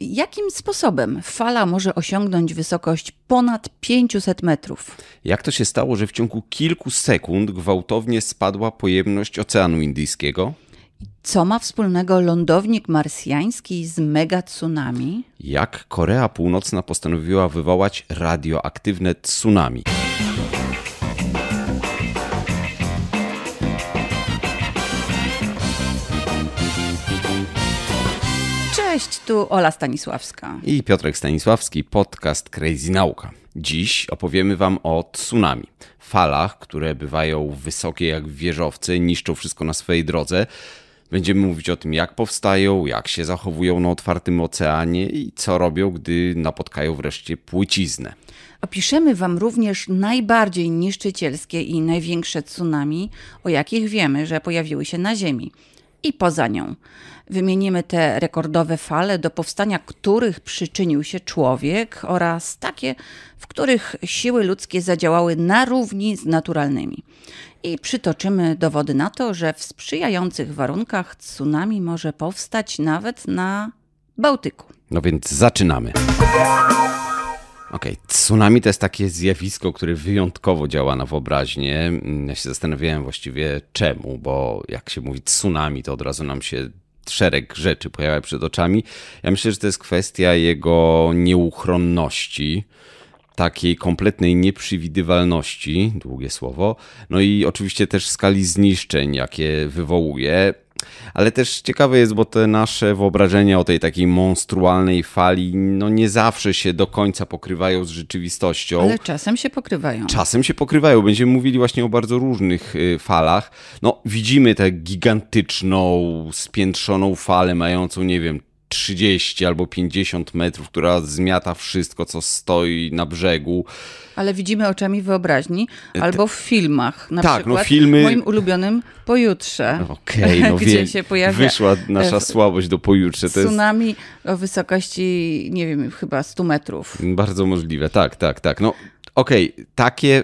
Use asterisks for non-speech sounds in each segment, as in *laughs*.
Jakim sposobem fala może osiągnąć wysokość ponad 500 metrów? Jak to się stało, że w ciągu kilku sekund gwałtownie spadła pojemność Oceanu Indyjskiego? Co ma wspólnego lądownik marsjański z mega tsunami? Jak Korea Północna postanowiła wywołać radioaktywne tsunami? Cześć, tu Ola Stanisławska. I Piotrek Stanisławski, podcast Crazy Nauka. Dziś opowiemy Wam o tsunami. Falach, które bywają wysokie jak wieżowce, niszczą wszystko na swojej drodze. Będziemy mówić o tym, jak powstają, jak się zachowują na otwartym oceanie i co robią, gdy napotkają wreszcie płciznę. Opiszemy Wam również najbardziej niszczycielskie i największe tsunami, o jakich wiemy, że pojawiły się na Ziemi i poza nią. Wymienimy te rekordowe fale, do powstania których przyczynił się człowiek oraz takie, w których siły ludzkie zadziałały na równi z naturalnymi. I przytoczymy dowody na to, że w sprzyjających warunkach tsunami może powstać nawet na Bałtyku. No więc zaczynamy. Okej, okay. tsunami to jest takie zjawisko, które wyjątkowo działa na wyobraźnię. Mm, ja się zastanawiałem właściwie czemu, bo jak się mówi tsunami, to od razu nam się szereg rzeczy pojawia przed oczami. Ja myślę, że to jest kwestia jego nieuchronności takiej kompletnej nieprzewidywalności, długie słowo, no i oczywiście też skali zniszczeń, jakie wywołuje. Ale też ciekawe jest, bo te nasze wyobrażenia o tej takiej monstrualnej fali no nie zawsze się do końca pokrywają z rzeczywistością. Ale czasem się pokrywają. Czasem się pokrywają. Będziemy mówili właśnie o bardzo różnych y, falach. No widzimy tę gigantyczną, spiętrzoną falę mającą, nie wiem, 30 albo 50 metrów, która zmiata wszystko, co stoi na brzegu. Ale widzimy oczami wyobraźni, albo w filmach. Na tak, no, przykład no filmy... moim ulubionym Pojutrze, okay, no *laughs* gdzie wie, się pojawia... Wyszła nasza w... E, słabość do Pojutrze. To tsunami jest... o wysokości, nie wiem, chyba 100 metrów. Bardzo możliwe, tak, tak, tak. No okej, okay, takie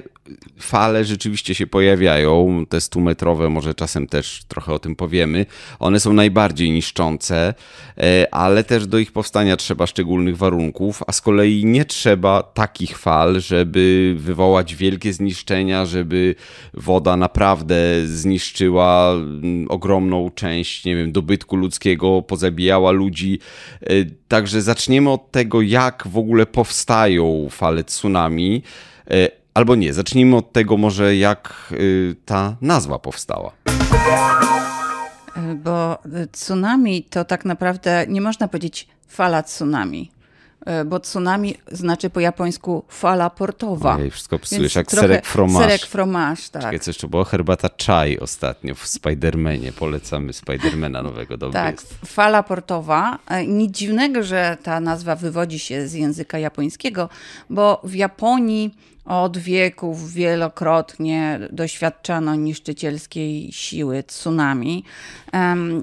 fale rzeczywiście się pojawiają, te 100-metrowe, może czasem też trochę o tym powiemy. One są najbardziej niszczące, e, ale też do ich powstania trzeba szczególnych warunków, a z kolei nie trzeba takich fal, żeby wywołać wielkie zniszczenia, żeby woda naprawdę zniszczyła mm, ogromną część, nie wiem, dobytku ludzkiego, pozabijała ludzi. E, także zaczniemy od tego, jak w ogóle powstają fale tsunami e, Albo nie, zacznijmy od tego może, jak y, ta nazwa powstała. Bo tsunami to tak naprawdę nie można powiedzieć fala tsunami y, bo tsunami znaczy po japońsku fala portowa. Ojej, wszystko psujesz, jak serek fromage. Serek fromage, tak. Czekaj, co jeszcze było? Herbata czaj ostatnio w Spidermanie. Polecamy Spidermana nowego, dobrze Tak, jest. fala portowa. E, nic dziwnego, że ta nazwa wywodzi się z języka japońskiego, bo w Japonii od wieków wielokrotnie doświadczano niszczycielskiej siły tsunami.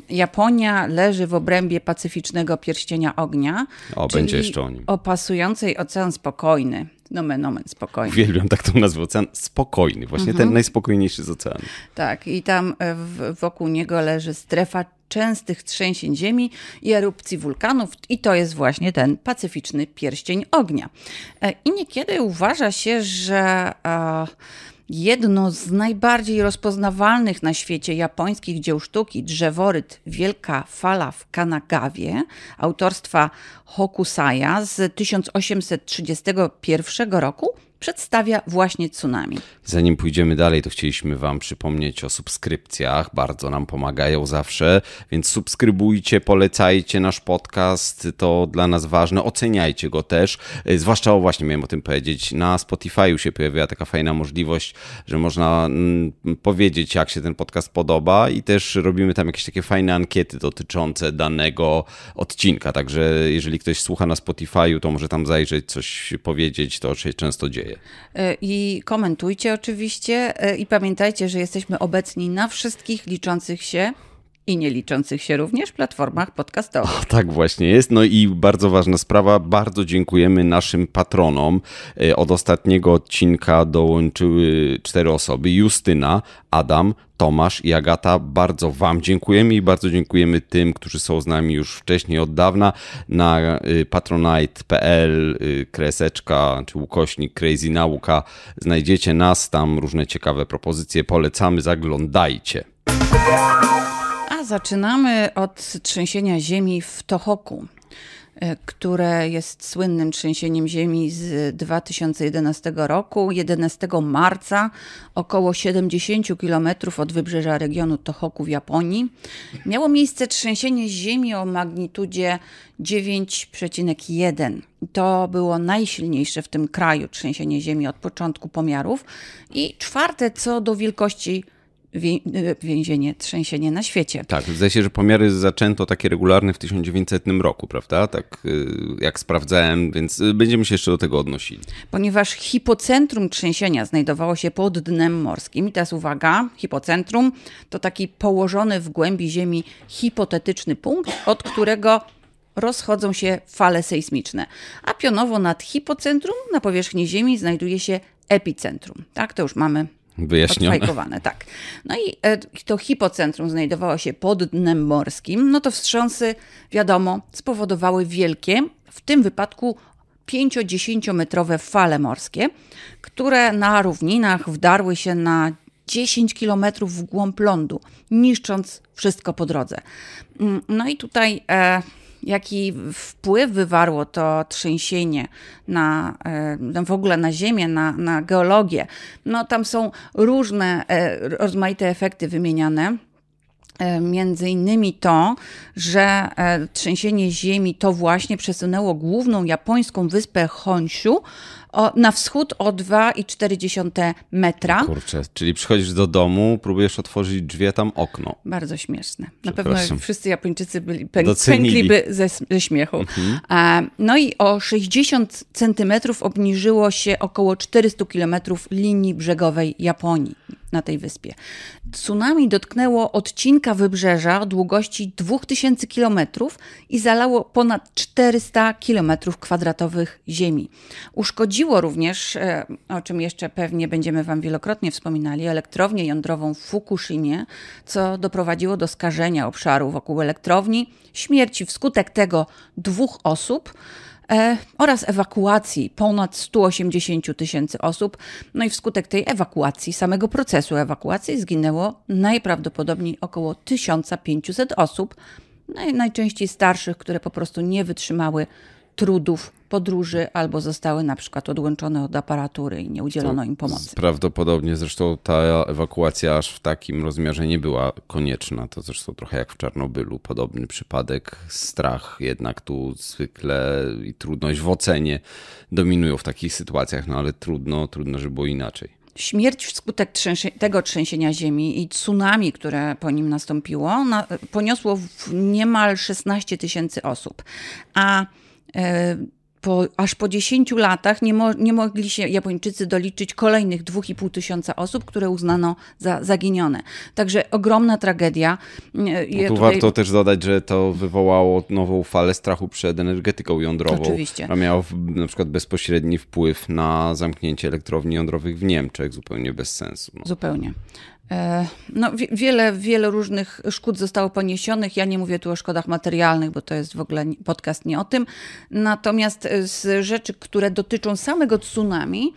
Japonia leży w obrębie pacyficznego pierścienia ognia, o, czyli będzie jeszcze o nim. opasującej Ocean Spokojny. Nomen, nomen, spokojny. Uwielbiam tak to nazwę, ocean spokojny, właśnie mhm. ten najspokojniejszy z oceanów. Tak, i tam e, w, wokół niego leży strefa częstych trzęsień ziemi i erupcji wulkanów, i to jest właśnie ten pacyficzny pierścień ognia. E, I niekiedy uważa się, że. E, Jedno z najbardziej rozpoznawalnych na świecie japońskich dzieł sztuki, drzeworyt Wielka Fala w Kanagawie, autorstwa Hokusaya z 1831 roku, przedstawia właśnie Tsunami. Zanim pójdziemy dalej, to chcieliśmy Wam przypomnieć o subskrypcjach. Bardzo nam pomagają zawsze, więc subskrybujcie, polecajcie nasz podcast. To dla nas ważne. Oceniajcie go też. E, zwłaszcza, o właśnie miałem o tym powiedzieć, na Spotify'u się pojawiła taka fajna możliwość, że można mm, powiedzieć, jak się ten podcast podoba i też robimy tam jakieś takie fajne ankiety dotyczące danego odcinka. Także jeżeli ktoś słucha na Spotify'u, to może tam zajrzeć, coś powiedzieć, to się często dzieje. E, I komentujcie oczywiście e, i pamiętajcie, że jesteśmy obecni na wszystkich liczących się i nieliczących się również platformach podcastowych. O, tak właśnie jest. No i bardzo ważna sprawa, bardzo dziękujemy naszym patronom. E, od ostatniego odcinka dołączyły cztery osoby: Justyna, Adam, Tomasz i Agata. Bardzo Wam dziękujemy i bardzo dziękujemy tym, którzy są z nami już wcześniej od dawna na y, patronite.pl y, kreseczka czy ukośnik Crazy Nauka. Znajdziecie nas tam różne ciekawe propozycje. Polecamy, zaglądajcie. Zaczynamy od trzęsienia ziemi w Tohoku, e, które jest słynnym trzęsieniem ziemi z 2011 roku. 11 marca, około 70 km od wybrzeża regionu Tohoku w Japonii, miało miejsce trzęsienie ziemi o magnitudzie 9,1. To było najsilniejsze w tym kraju trzęsienie ziemi od początku pomiarów i czwarte co do wielkości E, więzienie, trzęsienie na świecie. Tak, w się, że pomiary zaczęto takie regularne w 1900 roku, prawda? Tak y, jak sprawdzałem, więc y, będziemy się jeszcze do tego odnosili. Ponieważ hipocentrum trzęsienia znajdowało się pod dnem morskim, i teraz uwaga, hipocentrum to taki położony w głębi ziemi hipotetyczny punkt, od którego rozchodzą się fale sejsmiczne, a pionowo nad hipocentrum na powierzchni Ziemi znajduje się epicentrum. Tak, to już mamy Wyjaśnione. Odfajkowane, tak. No i e, to hipocentrum znajdowało się pod dnem morskim. No to wstrząsy, wiadomo, spowodowały wielkie, w tym wypadku 5-10-metrowe fale morskie, które na równinach wdarły się na 10 kilometrów w głąb lądu, niszcząc wszystko po drodze. Mm, no i tutaj... E, jaki wpływ wywarło to trzęsienie e, na, w ogóle na Ziemię, na, na geologię. No, tam są różne, e, rozmaite efekty wymieniane. E, między innymi to, że trzęsienie ziemi to właśnie przesunęło główną japońską wyspę Honshu o, na wschód o 2,4 metra. Kurczę, czyli przychodzisz do domu, próbujesz otworzyć drzwi, tam okno. Bardzo śmieszne. Na pewno wszyscy Japończycy byli, pę, pękliby ze, ze śmiechu. Mhm. A, no i o 60 centymetrów obniżyło się około 400 kilometrów linii brzegowej Japonii na tej wyspie. Tsunami dotknęło odcinka wybrzeża długości 2000 km i zalało ponad 400 km kwadratowych ziemi. Uszkodziło również, e, o czym jeszcze pewnie będziemy Wam wielokrotnie wspominali, elektrownię jądrową w Fukushimie, co doprowadziło do skażenia obszaru wokół elektrowni, śmierci wskutek tego dwóch osób. E, oraz ewakuacji ponad 180 tysięcy osób. No i wskutek tej ewakuacji, samego procesu ewakuacji, zginęło najprawdopodobniej około 1500 osób, no najczęściej starszych, które po prostu nie wytrzymały trudów podróży albo zostały na przykład odłączone od aparatury i nie udzielono to im pomocy. Prawdopodobnie zresztą ta ewakuacja aż w takim rozmiarze nie była konieczna. To zresztą trochę jak w Czarnobylu, podobny przypadek. Strach jednak tu zwykle i trudność w ocenie dominują w takich sytuacjach, no ale trudno, trudno, żeby było inaczej. Śmierć wskutek trzęsie tego trzęsienia ziemi i tsunami, które po nim nastąpiło, na poniosło niemal 16 tysięcy osób, a e, po, aż po 10 latach nie, mo, nie mogli się Japończycy doliczyć kolejnych 2,5 tysiąca osób, które uznano za zaginione. Także ogromna tragedia. Mm, e, no ja tu tutaj... warto też dodać, że to wywołało nową falę strachu przed energetyką jądrową. Oczywiście. A miało na przykład bezpośredni wpływ na zamknięcie elektrowni jądrowych w Niemczech, zupełnie bez sensu. No. Zupełnie. E, no, wiele, wiele różnych szkód zostało poniesionych. Ja nie mówię tu o szkodach materialnych, bo to jest w ogóle podcast nie o tym. Natomiast e, z rzeczy, które dotyczą samego tsunami,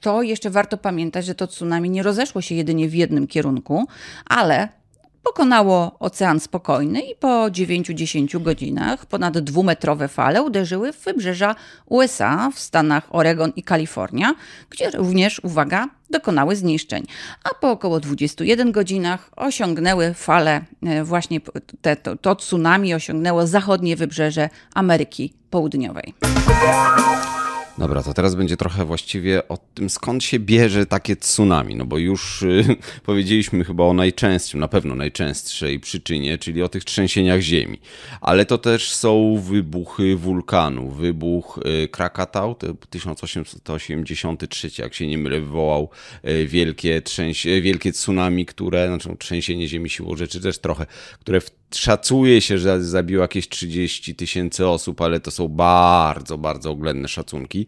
to jeszcze warto pamiętać, że to tsunami nie rozeszło się jedynie w jednym kierunku, ale Pokonało Ocean Spokojny i po 9-10 godzinach ponad dwumetrowe fale uderzyły w wybrzeża USA w Stanach Oregon i Kalifornia, gdzie również, uwaga, dokonały zniszczeń. A po około 21 godzinach osiągnęły fale, e, właśnie te, to, to tsunami osiągnęło zachodnie wybrzeże Ameryki Południowej. Dobra, to teraz będzie trochę właściwie o tym, skąd się bierze takie tsunami. No bo już y, *laughs* powiedzieliśmy chyba o najczęstszym, na pewno najczęstszej przyczynie, czyli o tych trzęsieniach ziemi. Ale to też są wybuchy wulkanu. Wybuch y, Krakatau, 1883, jak się nie mylę, wywołał y, wielkie, trzęsie, wielkie tsunami, które, znaczy no, trzęsienie ziemi siłą rzeczy też trochę, które w Szacuje się, że zabiło jakieś 30 tysięcy osób, ale to są bardzo, bardzo oględne szacunki.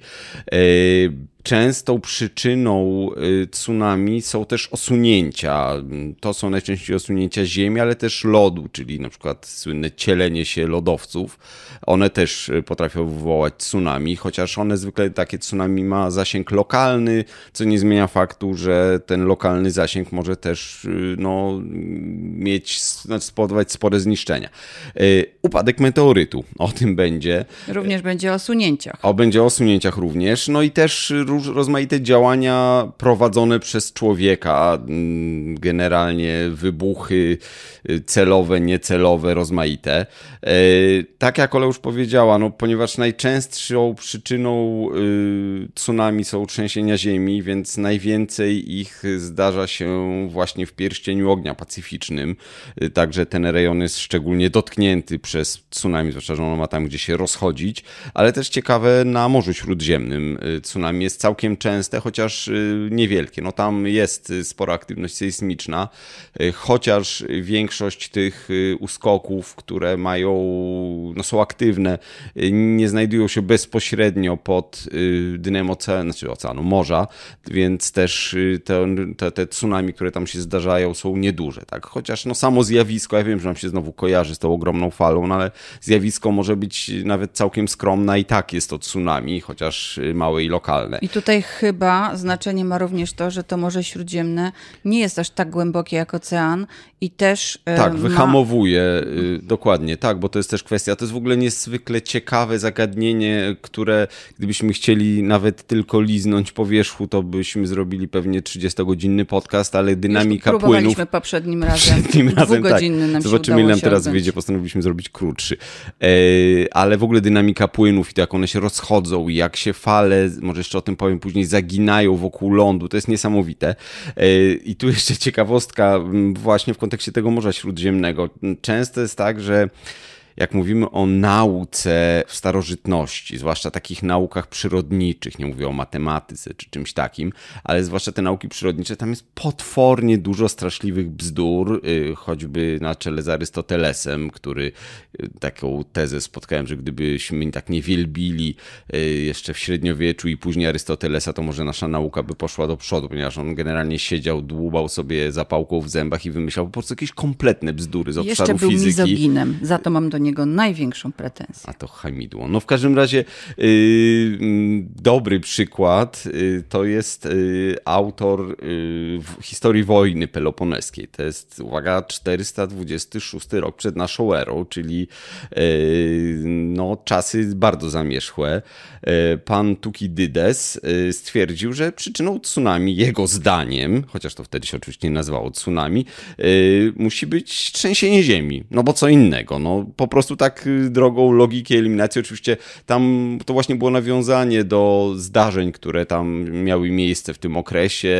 Yy, częstą przyczyną y, tsunami są też osunięcia. To są najczęściej osunięcia ziemi, ale też lodu, czyli na przykład słynne cielenie się lodowców. One też y, potrafią wywołać tsunami, chociaż one zwykle takie tsunami ma zasięg lokalny, co nie zmienia faktu, że ten lokalny zasięg może też y, no, mieć, znaczy spowodować spore zniszczenia. Upadek meteorytu, o tym będzie. Również będzie o osunięciach. O, będzie o osunięciach również, no i też rozmaite działania prowadzone przez człowieka, mm, generalnie wybuchy y, celowe, niecelowe, rozmaite. E, tak jak Ola już powiedziała, no, ponieważ najczęstszą przyczyną y, tsunami są trzęsienia ziemi, więc najwięcej ich zdarza się właśnie w pierścieniu ognia pacyficznym. Y, także ten rejon jest szczególnie dotknięty przez tsunami, zwłaszcza, że ono ma tam gdzie się rozchodzić, ale też ciekawe na Morzu Śródziemnym tsunami jest całkiem częste, chociaż y, niewielkie. No tam jest y, spora aktywność sejsmiczna, y, chociaż większość tych uskoków, które mają, no są aktywne, nie znajdują się bezpośrednio pod dnem oceanu, znaczy oceanu, morza, więc też te, te, tsunami, które tam się zdarzają, są nieduże, tak? Chociaż no samo zjawisko, ja wiem, że nam się znowu kojarzy z tą ogromną falą, no ale zjawisko może być nawet całkiem skromne i tak jest to tsunami, chociaż małe i lokalne. I tutaj chyba znaczenie ma również to, że to Morze Śródziemne nie jest aż tak głębokie jak ocean i też. Tak, ma... wyhamowuje, y, dokładnie, tak, bo to jest też kwestia. To jest w ogóle niezwykle ciekawe zagadnienie, które gdybyśmy chcieli nawet tylko liznąć po wierzchu, to byśmy zrobili pewnie 30-godzinny podcast, ale dynamika Już próbowaliśmy płynów. poprzednim razem. *laughs* Poprzednim razem tak. nam Zobaczymy, ile nam teraz odbyć. wyjdzie, postanowiliśmy zrobić krótszy. E, ale w ogóle dynamika płynów i to, jak one się rozchodzą, jak się fale, może jeszcze o tym powiem później, zaginają wokół lądu. To jest niesamowite. E, I tu jeszcze ciekawostka właśnie w kontekście tego Morza Śródziemnego. Często jest tak, że jak mówimy o nauce w starożytności, zwłaszcza takich naukach przyrodniczych, nie mówię o matematyce czy czymś takim, ale zwłaszcza te nauki przyrodnicze, tam jest potwornie dużo straszliwych bzdur, y, choćby na czele z Arystotelesem, który y, taką tezę spotkałem, że gdybyśmy tak nie wielbili y, jeszcze w średniowieczu i później Arystotelesa, to może nasza nauka by poszła do przodu, ponieważ on generalnie siedział, dłubał sobie zapałką w zębach i wymyślał po prostu jakieś kompletne bzdury z obszaru jeszcze był fizyki. Za to mam do niego niego największą pretensję. A to hamidło. No w każdym razie yy, dobry przykład yy, to jest yy, autor y, historii wojny peloponeskiej. To jest, uwaga, 426 rok przed naszą erą, czyli y, no, czasy bardzo zamierzchłe. Y, pan Tukidydes stwierdził, że przyczyną tsunami, jego zdaniem, chociaż to wtedy się oczywiście nie nazywało tsunami, musi być trzęsienie ziemi. No bo co innego, no po prostu prostu tak y, drogą logiki eliminacji. Oczywiście tam to właśnie było nawiązanie do zdarzeń, które tam miały miejsce w tym okresie,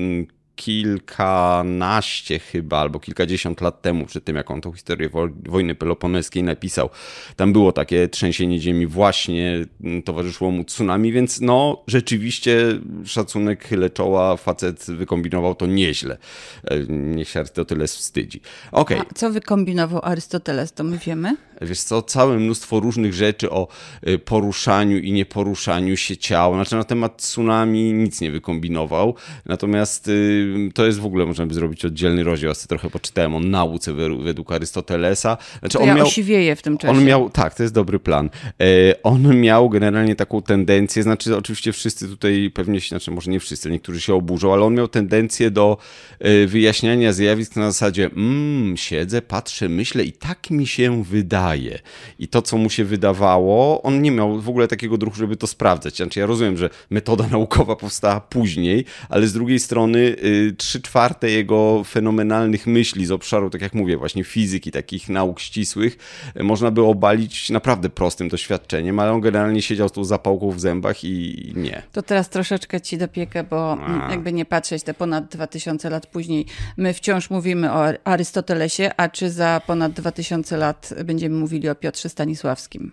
y, kilkanaście chyba, albo kilkadziesiąt lat temu, przy tym jak on tą historię wojny peloponeskiej napisał. Tam było takie trzęsienie ziemi, właśnie towarzyszyło mu tsunami, więc no rzeczywiście szacunek chyle czoła, facet wykombinował to nieźle. E, niech się Arystoteles wstydzi. Okay. A co wykombinował Arystoteles, to my wiemy? Wiesz co, całe mnóstwo różnych rzeczy o y, poruszaniu i nieporuszaniu się ciała. Znaczy na temat tsunami nic nie wykombinował, natomiast y, to jest w ogóle, można by zrobić oddzielny rozdział, ja sobie trochę poczytałem o nauce według Arystotelesa. Znaczy, on ja miał, osiwieję w tym czasie. On miał, tak, to jest dobry plan. E, on miał generalnie taką tendencję, znaczy oczywiście wszyscy tutaj pewnie się, znaczy może nie wszyscy, niektórzy się oburzą, ale on miał tendencję do e, wyjaśniania zjawisk na zasadzie mmm, siedzę, patrzę, myślę i tak mi się wydaje. I to, co mu się wydawało, on nie miał w ogóle takiego druku, żeby to sprawdzać. Znaczy ja rozumiem, że metoda *laughs* naukowa powstała później, ale z drugiej strony e, trzy czwarte jego fenomenalnych myśli z obszaru, tak jak mówię, właśnie fizyki, takich nauk ścisłych, można by obalić naprawdę prostym doświadczeniem, ale on generalnie siedział z tą zapałką w zębach i nie. To teraz troszeczkę ci dopiekę, bo a. jakby nie patrzeć, te ponad 2000 lat później my wciąż mówimy o Arystotelesie, a czy za ponad 2000 lat będziemy mówili o Piotrze Stanisławskim?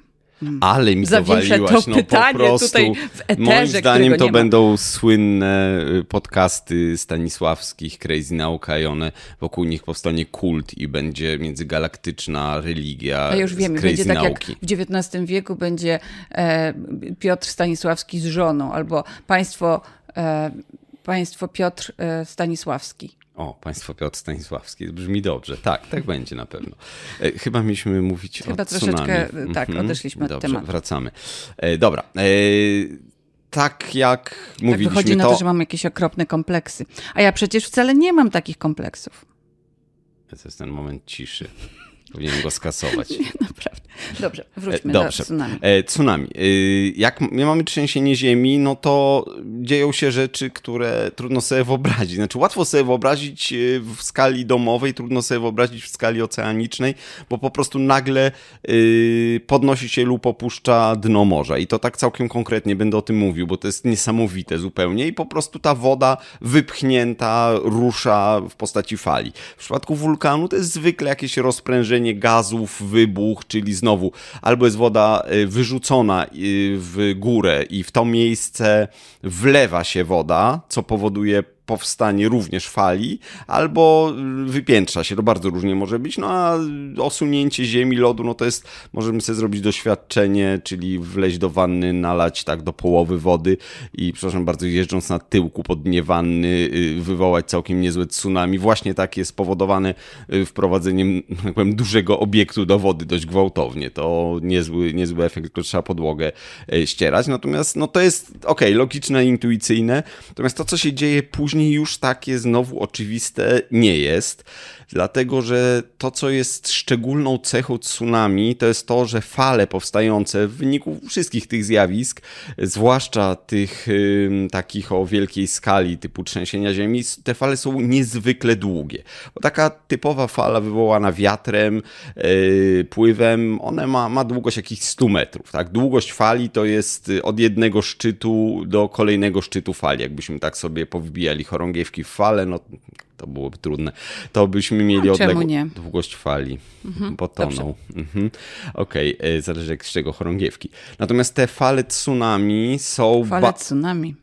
Ale mi zawaliłaś, to no pytanie po prostu. Tutaj w eterze, moim zdaniem to będą słynne y, podcasty stanisławskich, Crazy Nauka i one, wokół nich powstanie kult i będzie międzygalaktyczna religia A już wiem, będzie tak jak w XIX wieku będzie e, Piotr Stanisławski z żoną albo państwo, e, państwo Piotr e, Stanisławski. O, państwo Piotr Stanisławski. Brzmi dobrze. Tak, tak będzie na pewno. E, chyba mieliśmy mówić Chyba o tsunami. troszeczkę, tak, mhm. odeszliśmy dobrze, od tematu. wracamy. E, dobra. E, tak jak tak to wychodzi na to, że mam jakieś okropne kompleksy. A ja przecież wcale nie mam takich kompleksów. To jest ten moment ciszy. Powinien go skasować. *laughs* Nie, naprawdę. Dobrze, e, wróćmy Dobrze. do tsunami. E, tsunami. E, jak mamy trzęsienie ziemi, no to dzieją się rzeczy, które trudno sobie wyobrazić. Znaczy łatwo sobie wyobrazić w skali domowej, trudno sobie wyobrazić w skali oceanicznej, bo po prostu nagle podnosi się lub opuszcza dno morza. I to tak całkiem konkretnie będę o tym mówił, bo to jest niesamowite zupełnie i po prostu ta woda wypchnięta rusza w postaci fali. W przypadku wulkanu to jest zwykle jakieś rozprężenie gazów, wybuch, czyli znowu albo jest woda y, wyrzucona y, w górę i w to miejsce wlewa się woda, co powoduje powstanie również fali, albo y, wypiętrza się, to bardzo różnie może być, no a osunięcie ziemi, lodu, no to jest, możemy sobie zrobić doświadczenie, czyli wleźć do wanny, nalać tak do połowy wody i, przepraszam bardzo, jeżdżąc na tyłku pod dnie wanny, y, wywołać całkiem niezłe tsunami, właśnie takie spowodowane y, wprowadzeniem, jak *laughs* powiem, dużego obiektu do wody dość gwałtownie, to niezły, niezły efekt, tylko trzeba podłogę e, ścierać, natomiast no to jest, ok, logiczne, intuicyjne, natomiast to, co się dzieje później, później już takie znowu oczywiste nie jest dlatego że to, co jest szczególną cechą tsunami, to jest to, że fale powstające w wyniku wszystkich tych zjawisk, zwłaszcza tych y, takich o wielkiej skali, typu trzęsienia ziemi, te fale są niezwykle długie. Bo taka typowa fala wywołana wiatrem, y, pływem, ona ma, ma długość jakichś 100 metrów. Tak? Długość fali to jest y, od jednego szczytu do kolejnego szczytu fali. Jakbyśmy tak sobie powbijali chorągiewki w fale, no to byłoby trudne. To byśmy mieli no, odległość długość fali, mhm, bo toną. Mhm. Okej, okay. E, zależy jak z czego chorągiewki. Natomiast te fale tsunami są... Fale tsunami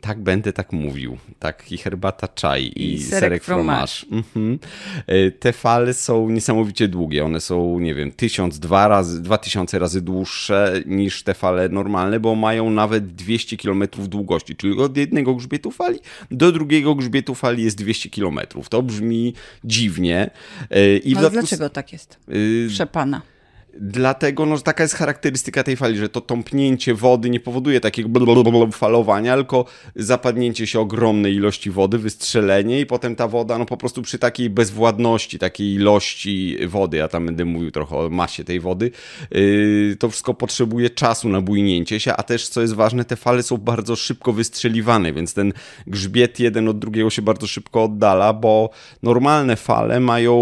tak będę tak mówił. Tak, i herbata czaj, i, I serek, serek fromage. Mhm. E, te fale są niesamowicie długie. One są, nie wiem, tysiąc, dwa razy, dwa tysiące razy dłuższe niż te fale normalne, bo mają nawet 200 km długości. Czyli od jednego grzbietu fali do drugiego grzbietu fali jest 200 km. To brzmi dziwnie. E, I Ale dlaczego tak jest? Y, Przepana. Dlatego, no, że taka jest charakterystyka tej fali, że to tąpnięcie wody nie powoduje takiego falowania, tylko zapadnięcie się ogromnej ilości wody, wystrzelenie i potem ta woda, no po prostu przy takiej bezwładności, takiej ilości wody, ja tam będę mówił trochę o masie tej wody, yy, to wszystko potrzebuje czasu na bujnięcie się, a też, co jest ważne, te fale są bardzo szybko wystrzeliwane, więc ten grzbiet jeden od drugiego się bardzo szybko oddala, bo normalne fale mają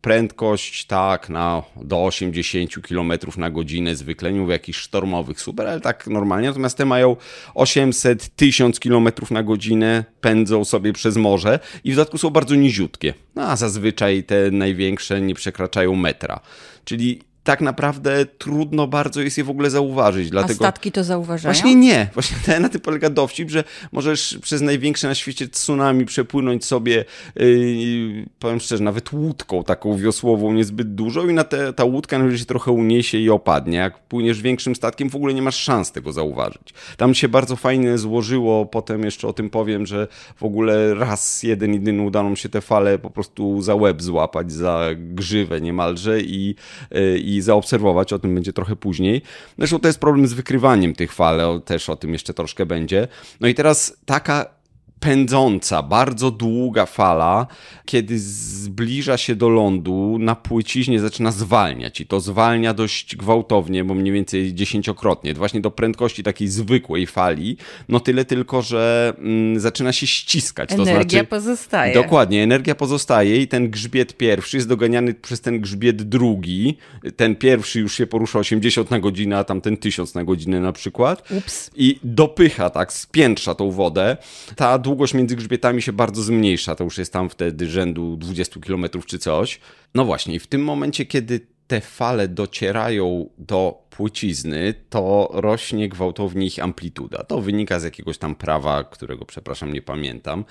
prędkość tak na do 80 kilometrów km na godzinę, zwykle nie mówię jakichś sztormowych, super, ale tak normalnie. Natomiast te mają 800, 1000 km na godzinę, pędzą sobie przez morze i w dodatku są bardzo niziutkie. No a zazwyczaj te największe nie przekraczają metra. Czyli tak naprawdę trudno bardzo jest je w ogóle zauważyć. Dlatego... A statki to zauważają? Właśnie nie. Właśnie *laughs* na tym polega dowcip, że możesz przez największe na świecie tsunami przepłynąć sobie, yy, powiem szczerze, nawet łódką taką wiosłową niezbyt dużą i na te, ta łódka nagle się trochę uniesie i opadnie. Jak płyniesz większym statkiem, w ogóle nie masz szans tego zauważyć. Tam się bardzo fajnie złożyło, potem jeszcze o tym powiem, że w ogóle raz, jeden, jedyny udało się te fale po prostu za łeb złapać, za grzywę niemalże i, y, i yy, i zaobserwować, o tym będzie trochę później. Zresztą to jest problem z wykrywaniem tych fal, też o tym jeszcze troszkę będzie. No i teraz taka pędząca, bardzo długa fala, kiedy zbliża się do lądu, na płyciźnie zaczyna zwalniać i to zwalnia dość gwałtownie, bo mniej więcej dziesięciokrotnie, właśnie do prędkości takiej zwykłej fali, no tyle tylko, że mm, zaczyna się ściskać. Energia to znaczy, pozostaje. Dokładnie, energia pozostaje i ten grzbiet pierwszy jest doganiany przez ten grzbiet drugi. Ten pierwszy już się porusza 80 na godzinę, a tamten 1000 na godzinę na przykład. Ups. I dopycha tak, spiętrza tą wodę. Ta długa długość między grzbietami się bardzo zmniejsza. To już jest tam wtedy rzędu 20 km czy coś. No właśnie, i w tym momencie, kiedy te fale docierają do płycizny, to rośnie gwałtownie ich amplituda. To wynika z jakiegoś tam prawa, którego przepraszam, nie pamiętam,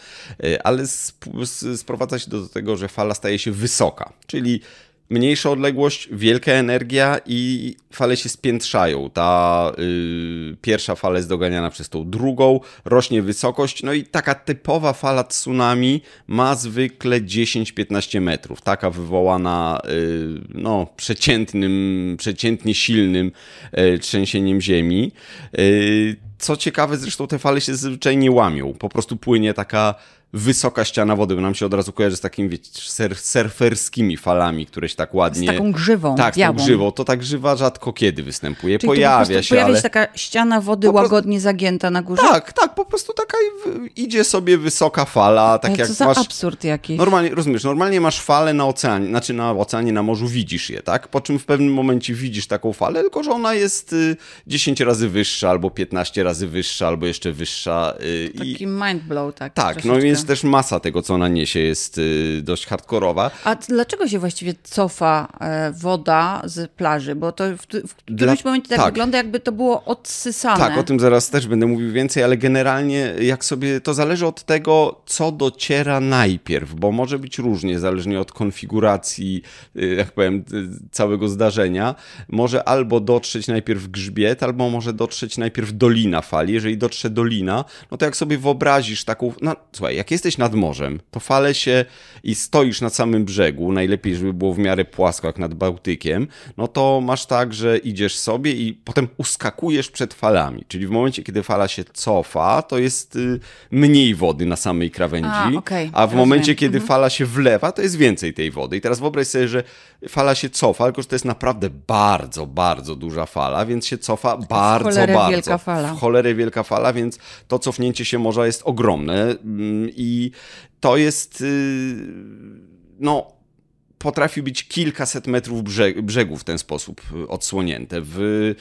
e, ale sp- sprowadza się do tego, że fala staje się wysoka, czyli mniejsza odległość, wielka energia i fale się spiętrzają. Ta y, pierwsza fala jest doganiana przez tą drugą, rośnie wysokość, no i taka typowa fala tsunami ma zwykle 10-15 metrów. Taka wywołana yy, no, przeciętnym, przeciętnie silnym y, trzęsieniem ziemi. Y, co ciekawe, zresztą te fale się zwyczajnie łamią. Po prostu płynie taka wysoka ściana wody, bo nam się od razu kojarzy z takimi, wiecie, surferskimi falami, które się tak ładnie... Z taką grzywą, Tak, z tą grzywą. To tak grzywa rzadko kiedy występuje. Czyli pojawia się, pojawia ale... się taka ściana wody łagodnie zagięta na górze? Tak, tak, po prostu taka idzie sobie wysoka fala, tak jak co za masz... absurd jakiś. Normalnie, rozumiesz, normalnie masz falę na oceanie, znaczy na oceanie, na morzu widzisz je, tak? Po czym w pewnym momencie widzisz taką falę, tylko że ona jest 10 y, razy wyższa, albo 15 razy wyższa, albo jeszcze wyższa. Y, Taki i... mind blow, tak. Tak, no więc też, też masa tego, co ona niesie, jest y, dość hardkorowa. A dlaczego się właściwie cofa e, woda z plaży? Bo to w, w którymś Dla... momencie tak, tak, wygląda, jakby to było odsysane. Tak, o tym zaraz też będę mówił więcej, ale generalnie jak sobie to zależy od tego, co dociera najpierw, bo może być różnie, zależnie od konfiguracji, y, jak powiem, y, całego zdarzenia. Może albo dotrzeć najpierw grzbiet, albo może dotrzeć najpierw dolina fali. Jeżeli dotrze dolina, no to jak sobie wyobrazisz taką, no słuchaj, jak jesteś nad morzem, to fale się i stoisz na samym brzegu, najlepiej, żeby było w miarę płasko, jak nad Bałtykiem, no to masz tak, że idziesz sobie i potem uskakujesz przed falami. Czyli w momencie, kiedy fala się cofa, to jest y, mniej wody na samej krawędzi, a, okay. a w Rozumiem. momencie, kiedy mhm. fala się wlewa, to jest więcej tej wody. I teraz wyobraź sobie, że fala się cofa, tylko że to jest naprawdę bardzo, bardzo duża fala, więc się cofa bardzo, bardzo. Wielka fala. W cholerę wielka fala, więc to cofnięcie się morza jest ogromne mm, i to jest. Y, no, potrafi być kilkaset metrów brzegu w ten sposób y, odsłonięte. W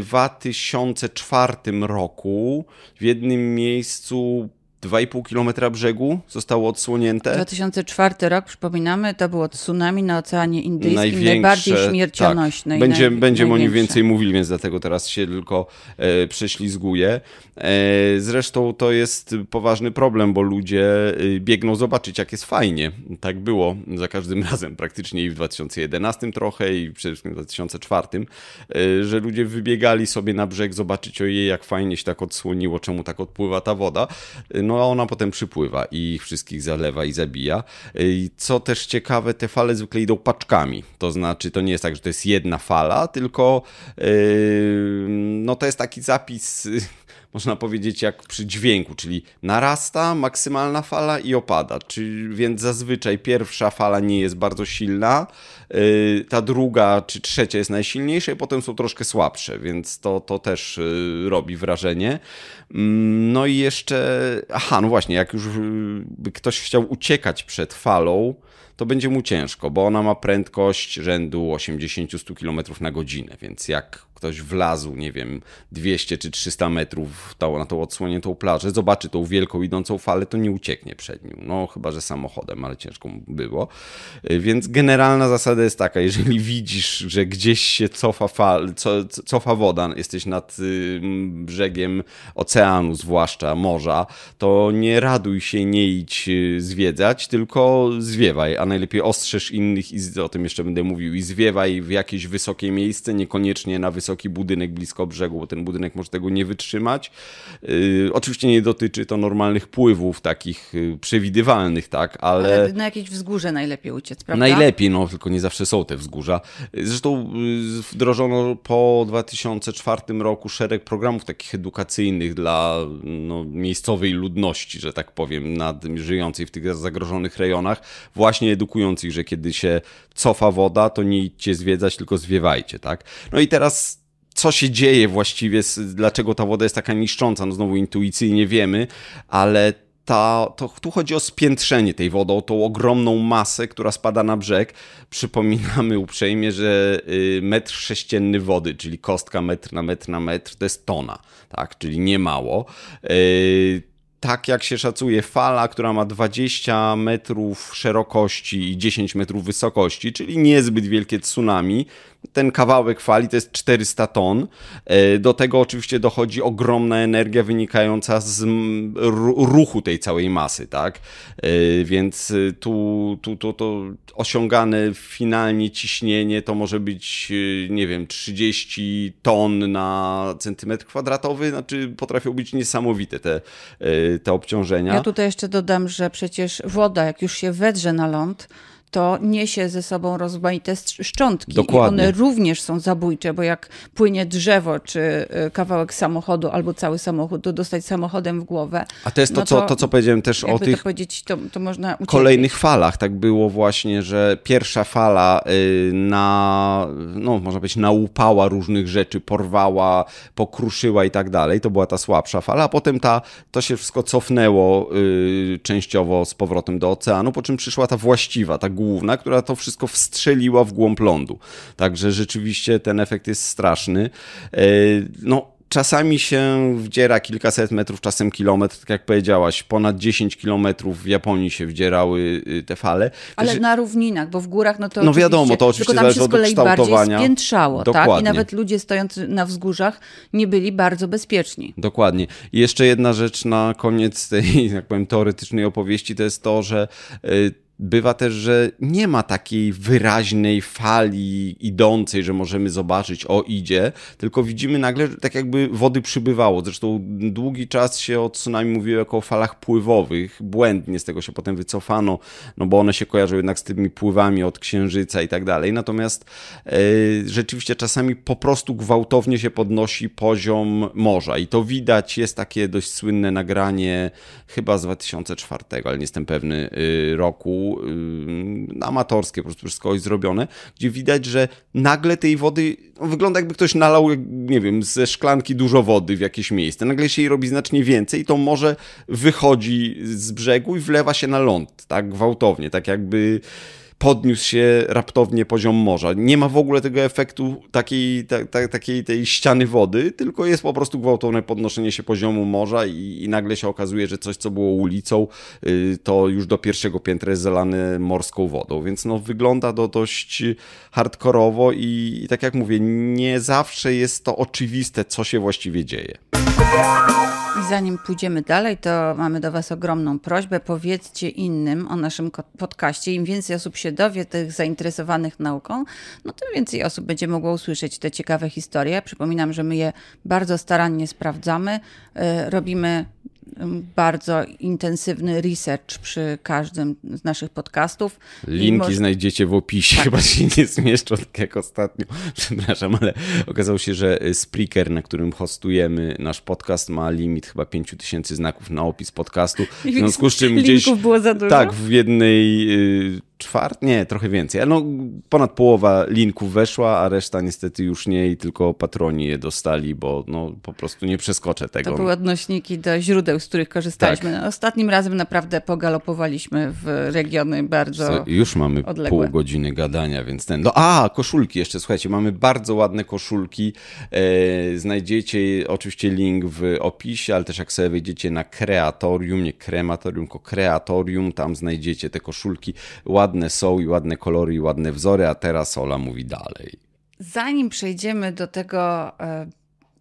2004 y, roku w jednym miejscu 2,5 kilometra brzegu zostało odsłonięte. 2004 rok, przypominamy, to było tsunami na Oceanie Indyjskim, najbardziej śmiercionośne. Tak. Będzie, naj, będziemy o nim więcej mówili, więc dlatego teraz się tylko e, prześlizguje. E, zresztą to jest poważny problem, bo ludzie e, biegną zobaczyć, jak jest fajnie. Tak było za każdym *laughs* razem, praktycznie i w 2011 trochę, i przede wszystkim w 2004, e, że ludzie wybiegali sobie na brzeg zobaczyć, ojej, jak fajnie się tak odsłoniło, czemu tak odpływa ta woda e, no a ona potem przypływa i ich wszystkich zalewa i zabija. Y, co też ciekawe, te fale zwykle idą paczkami, to znaczy to nie jest tak, że to jest jedna fala, tylko y, no to jest taki zapis y, można powiedzieć, jak przy dźwięku, czyli narasta maksymalna fala i opada. Czyli, więc zazwyczaj pierwsza fala nie jest bardzo silna, y, ta druga czy trzecia jest najsilniejsza i potem są troszkę słabsze, więc to, to też y, robi wrażenie. Mm, no i jeszcze, aha, no właśnie, jak już y, by ktoś chciał uciekać przed falą, to będzie mu ciężko, bo ona ma prędkość rzędu 80-100 km na godzinę, więc jak ktoś wlazł, nie wiem, 200 czy 300 metrów na tą odsłoniętą plażę, zobaczy tą wielką idącą falę, to nie ucieknie przed nią. No, chyba że samochodem, ale ciężko mu było. Y, więc generalna zasada jest taka, jeżeli *laughs* widzisz, że gdzieś się cofa, fal, co, cofa woda, jesteś nad y, brzegiem oceanu, zwłaszcza morza, to nie raduj się, nie idź y, zwiedzać, tylko zwiewaj, a najlepiej ostrzeż innych i o tym jeszcze będę mówił i zwiewaj w jakieś wysokie miejsce, niekoniecznie na wysoki budynek blisko brzegu, bo ten budynek może tego nie wytrzymać. Yy, oczywiście nie dotyczy to normalnych pływów takich y, przewidywalnych, tak, ale... ale na jakieś wzgórze najlepiej uciec, prawda? Najlepiej, no tylko nie zawsze są te wzgórza. Zresztą y, wdrożono po 2004 roku szereg programów takich edukacyjnych dla no, miejscowej ludności, że tak powiem, nad, żyjącej w tych zagrożonych rejonach, właśnie edukując że kiedy się cofa woda, to nie idźcie zwiedzać, tylko zwiewajcie, tak? No i teraz co się dzieje właściwie, dlaczego ta woda jest taka niszcząca, no znowu intuicyjnie wiemy, ale ta, to, tu chodzi o spiętrzenie tej wody, o tą ogromną masę, która spada na brzeg. Przypominamy uprzejmie, że y, metr sześcienny wody, czyli kostka metr na metr na metr, to jest tona, tak? czyli nie mało. Y, tak jak się szacuje, fala, która ma 20 metrów szerokości i 10 metrów wysokości, czyli niezbyt wielkie tsunami. Ten kawałek fali to jest 400 ton. E, do tego oczywiście dochodzi ogromna energia wynikająca z ruchu tej całej masy, tak? E, więc e, tu, tu, to tu osiągane finalnie ciśnienie to może być, nie wiem, 30 ton na centymetr kwadratowy, znaczy potrafią być niesamowite te te obciążenia. Ja tutaj jeszcze dodam, że przecież woda, jak już się wedrze na ląd, to niesie ze sobą rozmaite szczątki. Dokładnie. I one również są zabójcze, bo jak płynie drzewo, czy y, kawałek samochodu, albo cały samochód, to dostać samochodem w głowę. A to jest to, no to co, to, co powiedziałem też o tych to to, można kolejnych falach. Tak było właśnie, że pierwsza fala y, na, no można powiedzieć, naupała różnych rzeczy, porwała, pokruszyła i tak dalej. To była ta słabsza fala, a potem ta, to się wszystko cofnęło y, częściowo z powrotem do oceanu, po czym przyszła ta właściwa, ta główna, która to wszystko wstrzeliła w głąb lądu. Także rzeczywiście ten efekt jest straszny. E, no, czasami się wdziera kilkaset metrów, czasem kilometr, tak jak powiedziałaś, ponad 10 kilometrów w Japonii się wdzierały y, te fale. Ale Wiesz, na równinach, bo w górach no to No wiadomo, to oczywiście tylko tam się z kolei bardziej spiętrzało, Dokładnie. tak? I nawet ludzie stojący na wzgórzach nie byli bardzo bezpieczni. Dokładnie. I jeszcze jedna rzecz na koniec tej, *laughs* jak powiem, teoretycznej opowieści, to jest to, że y, bywa też, że nie ma takiej wyraźnej fali idącej, że możemy zobaczyć, o idzie, tylko widzimy nagle, że tak jakby wody przybywało. Zresztą długi czas się o tsunami mówiło jako o falach pływowych. Błędnie z tego się potem wycofano, no bo one się kojarzą jednak z tymi pływami od księżyca i tak dalej. Natomiast e, rzeczywiście czasami po prostu gwałtownie się podnosi poziom morza i to widać. Jest takie dość słynne nagranie, chyba z 2004, ale nie jestem pewny, y, roku yy, amatorskie, po prostu przez kogoś zrobione, gdzie widać, że nagle tej wody no, wygląda jakby ktoś nalał, nie wiem, ze szklanki dużo wody w jakieś miejsce. Nagle się jej robi znacznie więcej i to morze wychodzi z brzegu i wlewa się na ląd, tak gwałtownie, tak jakby podniósł się raptownie poziom morza. Nie ma w ogóle tego efektu takiej, ta, ta, takiej tej ściany wody, tylko jest po prostu gwałtowne podnoszenie się poziomu morza i, i nagle się okazuje, że coś, co było ulicą, y, to już do pierwszego piętra jest zalane morską wodą, więc no wygląda to dość hardkorowo i, i tak jak mówię, nie zawsze jest to oczywiste, co się właściwie dzieje zanim pójdziemy dalej, to mamy do Was ogromną prośbę. Powiedzcie innym o naszym podcaście. Im więcej osób się dowie, tych zainteresowanych nauką, no tym więcej osób będzie mogło usłyszeć te ciekawe historie. Przypominam, że my je bardzo starannie sprawdzamy. Y, robimy bardzo intensywny research przy każdym z naszych podcastów. Linki może... znajdziecie w opisie, tak. chyba się nie zmieszczą, tak jak ostatnio. *laughs* Przepraszam, ale okazało się, że Spreaker, na którym hostujemy nasz podcast, ma limit chyba 5000 znaków na opis podcastu. *laughs* W związku z czym gdzieś... Linków było za dużo? Tak, w jednej y, czwart, nie, trochę więcej. No, ponad połowa linków weszła, a reszta niestety już nie i tylko patroni je dostali, bo no, po prostu nie przeskoczę tego. To były odnośniki do źródeł, z których korzystaliśmy. Tak. Ostatnim razem naprawdę pogalopowaliśmy w regiony bardzo Co, Już mamy odległe. pół godziny gadania, więc ten... No, a, koszulki jeszcze, słuchajcie, mamy bardzo ładne koszulki. E, znajdziecie oczywiście link w opisie, ale też jak sobie wejdziecie na kreatorium, nie krematorium, tylko kreatorium, tam znajdziecie te koszulki. Ładne ładne są i ładne kolory i ładne wzory, a teraz Ola mówi dalej. Zanim przejdziemy do tego e,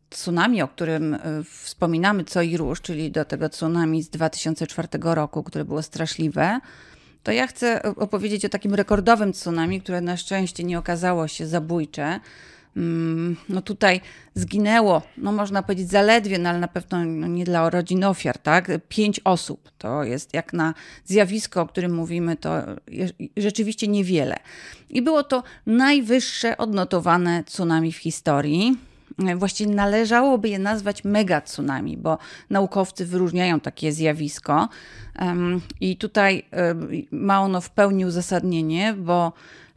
tsunami, o którym e, wspominamy co i róż, czyli do tego tsunami z 2004 roku, które było straszliwe, to ja chcę opowiedzieć o takim rekordowym tsunami, które na szczęście nie okazało się zabójcze. Mm, no tutaj zginęło, no można powiedzieć zaledwie, no ale na pewno no nie dla rodzin ofiar, tak? Pięć osób to jest jak na zjawisko, o którym mówimy, to rzeczywiście niewiele. I było to najwyższe odnotowane tsunami w historii. Właściwie należałoby je nazwać mega tsunami, bo naukowcy wyróżniają takie zjawisko. I tutaj ma ono w pełni uzasadnienie, bo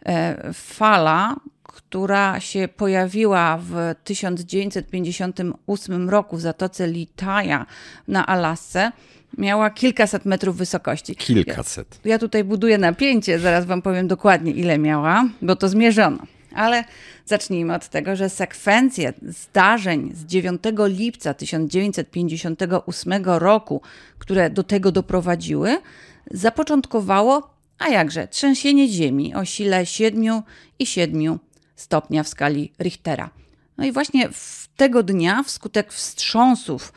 e, fala która się pojawiła w 1958 roku w zatoce Litaja na Alasce, miała kilkaset metrów wysokości. Kilkaset. Ja, ja tutaj buduję napięcie, zaraz wam powiem dokładnie ile miała, bo to zmierzono. Ale zacznijmy od tego, że sekwencje zdarzeń z 9 lipca 1958 roku, które do tego doprowadziły, zapoczątkowało, a jakże, trzęsienie ziemi o sile 7 i 7 stopnia w skali Richtera. No i właśnie w tego dnia, wskutek wstrząsów,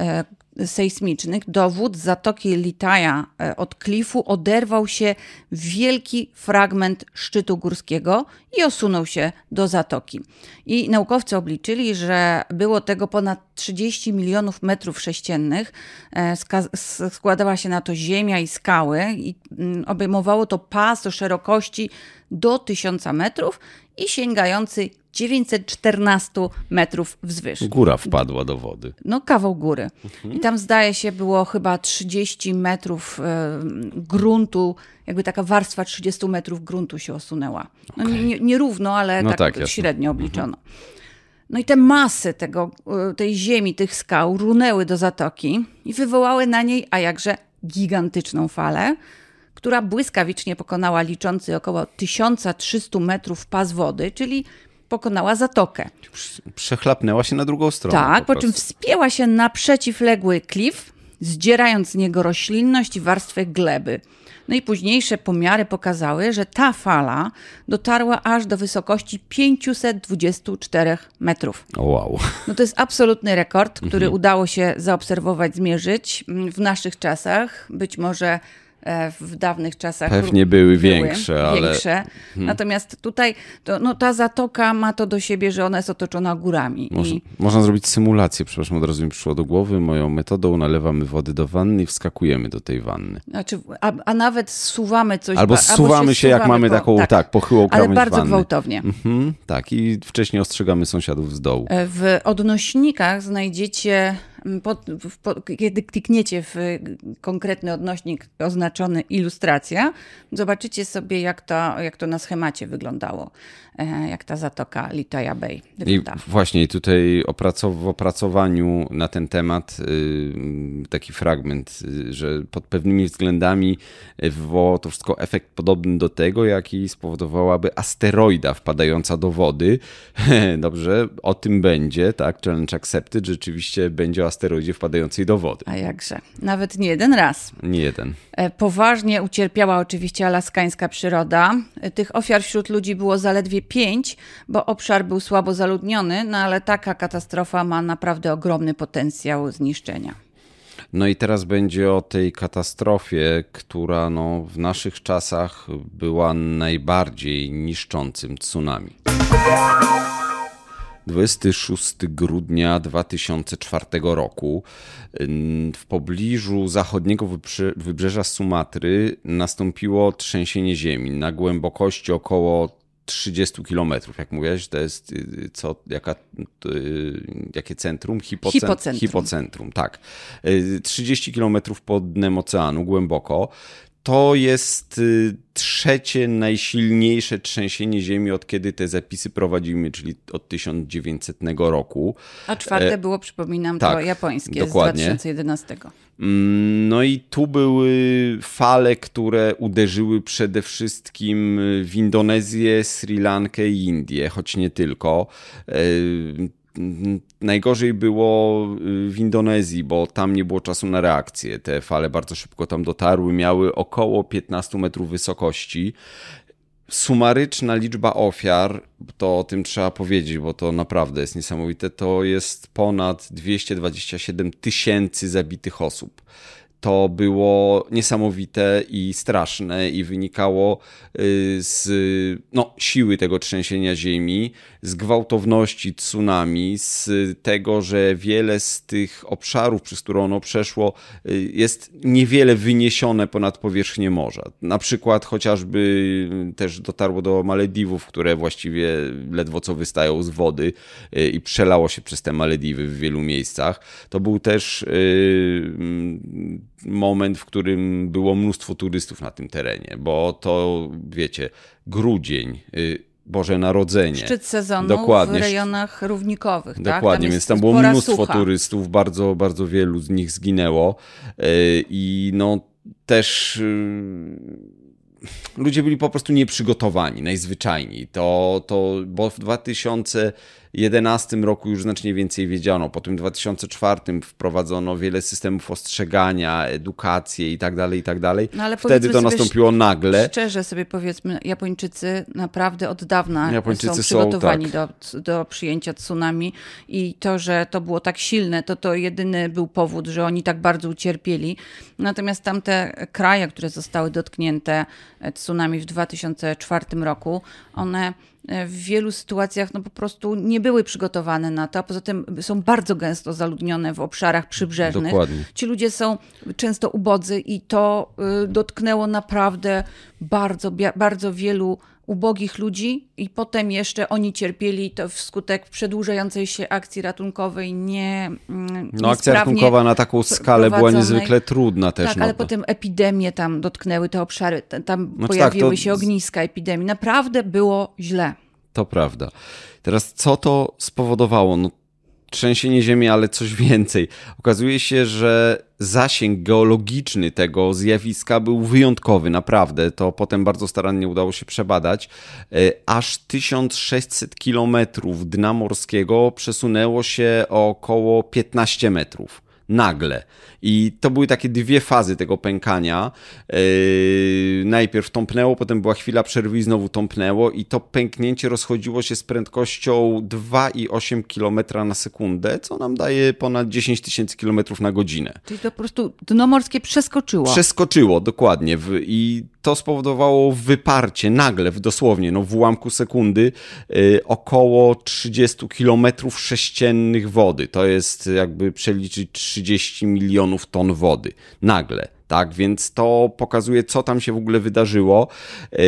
e, sejsmicznych do wód Zatoki Litaja e, od klifu oderwał się wielki fragment szczytu górskiego i osunął się do zatoki. I naukowcy obliczyli, że było tego ponad 30 milionów metrów sześciennych. E, składała się na to ziemia i skały i mm, obejmowało to pas o szerokości do 1000 metrów i sięgający 914 metrów wzwyż. Góra wpadła do wody. No, kawał góry. Mhm. I tam zdaje się było chyba 30 metrów y, gruntu, jakby taka warstwa 30 metrów gruntu się osunęła. No, okay. nie, nierówno, ale no tak, tak średnio mhm. obliczono. Mhm. No i te masy tego, e, tej ziemi, tych skał runęły do zatoki i wywołały na niej, a jakże gigantyczną falę, która błyskawicznie pokonała liczący około 1300 metrów pas wody, czyli pokonała zatokę. Przechlapnęła się na drugą stronę. Tak, po, po czym wspięła się na przeciwległy klif, zdzierając z niego roślinność i warstwę gleby. No i późniejsze pomiary pokazały, że ta fala dotarła aż do wysokości 524 metrów. Wow. No to jest absolutny rekord, który mhm. udało się zaobserwować, zmierzyć mm, w naszych czasach. Być może E, w dawnych czasach. Pewnie były, były większe, większe. ale... Hmm. Natomiast tutaj to, no, ta zatoka ma to do siebie, że ona jest otoczona górami. Można, i... można zrobić symulację, przepraszam, od razu mi przyszło do głowy. Moją metodą nalewamy wody do wanny i wskakujemy do tej wanny. Znaczy, a, a nawet zsuwamy coś. Albo zsuwamy albo się, się jak mamy po, taką, tak, tak pochyłą krawędź Ale bardzo gwałtownie. Mhm, tak, i wcześniej ostrzegamy sąsiadów z dołu. E, w odnośnikach znajdziecie pod, pod, kiedy klikniecie w konkretny odnośnik oznaczony ilustracja, zobaczycie sobie, jak to, jak to na schemacie wyglądało, e, jak ta zatoka Litaya Bay wygląda. I właśnie tutaj w opracowaniu na ten temat y, taki fragment, y, że pod pewnymi względami y, wywołało to wszystko efekt podobny do tego, jaki spowodowałaby asteroida wpadająca do wody. *laughs* Dobrze, o tym będzie, tak? Challenge Accepted rzeczywiście będzie o asteroidzie wpadającej do wody. A jakże? Nawet nie jeden raz. Nie jeden. E, poważnie ucierpiała oczywiście alaskańska przyroda. E, tych ofiar wśród ludzi było zaledwie pięć, bo obszar był słabo zaludniony, no ale taka katastrofa ma naprawdę ogromny potencjał zniszczenia. No i teraz będzie o tej katastrofie, która no, w naszych czasach była najbardziej niszczącym tsunami. 26 grudnia 2004 roku mm, w pobliżu zachodniego wybrzeża Sumatry nastąpiło trzęsienie ziemi na głębokości około 30 kilometrów, jak mówiłeś, to jest y, y, co, jaka, y, jakie centrum? Hipocentrum. Hipocentrum, Hipocentrum tak. 30 kilometrów pod dnem oceanu, głęboko to jest y, trzecie najsilniejsze trzęsienie ziemi, od kiedy te zapisy prowadzimy, czyli od 1900 roku. A czwarte e, było, przypominam, tak, to japońskie dokładnie. z 2011. Mm, no i tu były fale, które uderzyły przede wszystkim y, w Indonezję, Sri Lankę i Indię, choć nie tylko. E, Najgorzej było y, w Indonezji, bo tam nie było czasu na reakcję. Te fale bardzo szybko tam dotarły, miały około 15 metrów wysokości. Sumaryczna liczba ofiar, to o tym trzeba powiedzieć, bo to naprawdę jest niesamowite, to jest ponad 227 tysięcy zabitych osób to było niesamowite i straszne i wynikało y, z no, siły tego trzęsienia ziemi, z gwałtowności tsunami, z tego, że wiele z tych obszarów, przez które ono przeszło, y, jest niewiele wyniesione ponad powierzchnię morza. Na przykład chociażby y, też dotarło do Malediwów, które właściwie ledwo co wystają z wody y, i przelało się przez te Malediwy w wielu miejscach. To był też mm, moment, w którym było mnóstwo turystów na tym terenie, bo to wiecie, grudzień, Boże Narodzenie. Szczyt sezonu Dokładnie. w rejonach równikowych. Tak? Dokładnie, tak? więc tam było mnóstwo sucha. turystów, bardzo, bardzo wielu z nich zginęło. E, I no też e, ludzie byli po prostu nieprzygotowani, najzwyczajniej. To, to, bo w 2000 2011 roku już znacznie więcej wiedziano. Po tym 2004 wprowadzono wiele systemów ostrzegania, edukację i tak dalej, i tak dalej. No, Wtedy to nastąpiło sobie, nagle. Szczerze sobie powiedzmy, Japończycy naprawdę od dawna Japończycy są przygotowani są, tak. do, do przyjęcia tsunami i to, że to było tak silne, to to jedyny był powód, że oni tak bardzo ucierpieli. Natomiast tamte kraje, które zostały dotknięte tsunami w 2004 roku, one E, w wielu sytuacjach no, po prostu nie były przygotowane na to, a poza tym są bardzo gęsto zaludnione w obszarach przybrzeżnych. Dokładnie. Ci ludzie są często ubodzy i to y, dotknęło naprawdę bardzo, bardzo wielu ubogich ludzi i potem jeszcze oni cierpieli to wskutek przedłużającej się akcji ratunkowej nie mm, No akcja ratunkowa na taką skalę była niezwykle trudna też. Tak, no ale to. potem epidemie tam dotknęły te obszary, tam pojawiły no tak, to... się ogniska epidemii. Naprawdę było źle. To prawda. Teraz co to spowodowało? No trzęsienie ziemi, ale coś więcej. Okazuje się, że zasięg geologiczny tego zjawiska był wyjątkowy, naprawdę. To potem bardzo starannie udało się przebadać. E, aż 1600 km dna morskiego przesunęło się o około 15 metrów. Nagle. I to były takie dwie fazy tego pękania. Yy, najpierw tąpnęło, potem była chwila przerwy i znowu tąpnęło i to pęknięcie rozchodziło się z prędkością 2,8 km na sekundę, co nam daje ponad 10 tysięcy km na godzinę. Czyli to po prostu dno morskie przeskoczyło. Przeskoczyło, dokładnie. I to spowodowało wyparcie nagle, dosłownie, no w ułamku sekundy, yy, około 30 km sześciennych wody. To jest jakby przeliczyć 30 milionów milionów ton wody. Nagle. Tak, więc to pokazuje, co tam się w ogóle wydarzyło yy,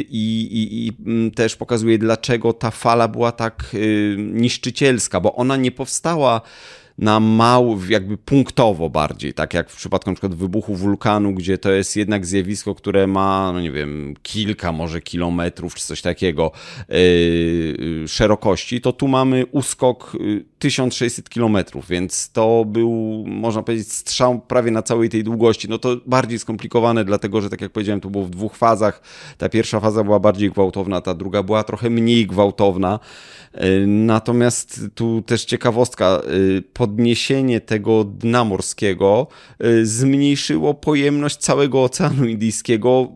i, i, i, mm, też pokazuje, dlaczego ta fala była tak yy, niszczycielska, bo ona nie powstała na mał, jakby punktowo bardziej, tak jak w przypadku np. wybuchu wulkanu, gdzie to jest jednak zjawisko, które ma, no nie wiem, kilka może kilometrów czy coś takiego yy, yy szerokości, to tu mamy uskok 1600 yy, kilometrów, więc to był, można powiedzieć, strzał prawie na całej tej długości. No to bardziej skomplikowane, dlatego że, tak jak powiedziałem, to było w dwóch fazach. Ta pierwsza faza była bardziej gwałtowna, ta druga była trochę mniej gwałtowna. Yy, natomiast tu też ciekawostka, yy, podniesienie tego dna morskiego y, zmniejszyło pojemność całego Oceanu Indyjskiego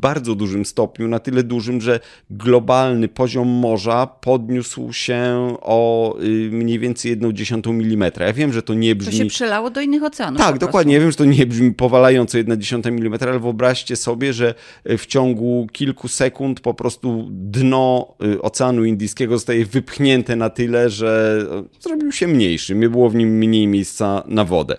bardzo dużym stopniu, na tyle dużym, że globalny poziom morza podniósł się o y, mniej więcej 1,1 mm. Ja wiem, że to nie brzmi... To się przelało do innych oceanów. Tak, dokładnie. Ja wiem, że to nie brzmi powalająco 1,1 mm, ale wyobraźcie sobie, że y, w ciągu kilku sekund po prostu dno y, Oceanu Indyjskiego zostaje wypchnięte na tyle, że zrobił się mniejszy. Nie było w nim mniej miejsca na wodę.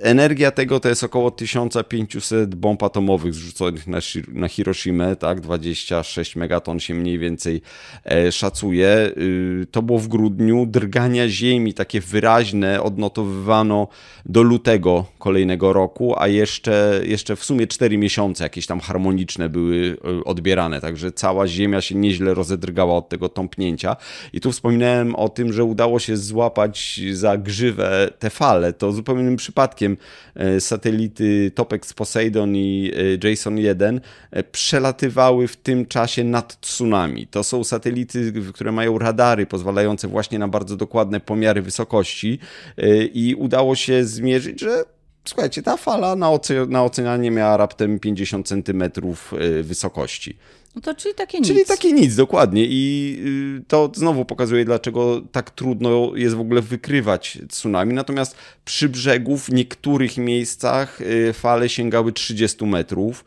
Energia tego to jest około 1500 bomb atomowych zrzuconych na na Hiroshima, tak, 26 megaton się mniej więcej e, szacuje. Y, to było w grudniu, drgania ziemi takie wyraźne odnotowywano do lutego kolejnego roku, a jeszcze, jeszcze w sumie 4 miesiące jakieś tam harmoniczne były e, odbierane, także cała ziemia się nieźle rozedrgała od tego tąpnięcia. I tu wspominałem o tym, że udało się złapać za grzywę te fale. To zupełnym przypadkiem e, satelity Topex Poseidon i Jason 1 E, przelatywały w tym czasie nad tsunami. To są satelity, które mają radary pozwalające właśnie na bardzo dokładne pomiary wysokości e, i udało się zmierzyć, że słuchajcie, ta fala na, oce na miała raptem 50 centymetrów e, wysokości. No to czyli takie nic. Czyli takie nic, dokładnie. I y, to znowu pokazuje, dlaczego tak trudno jest w ogóle wykrywać tsunami. Natomiast przy brzegu w niektórych miejscach y, fale sięgały 30 metrów.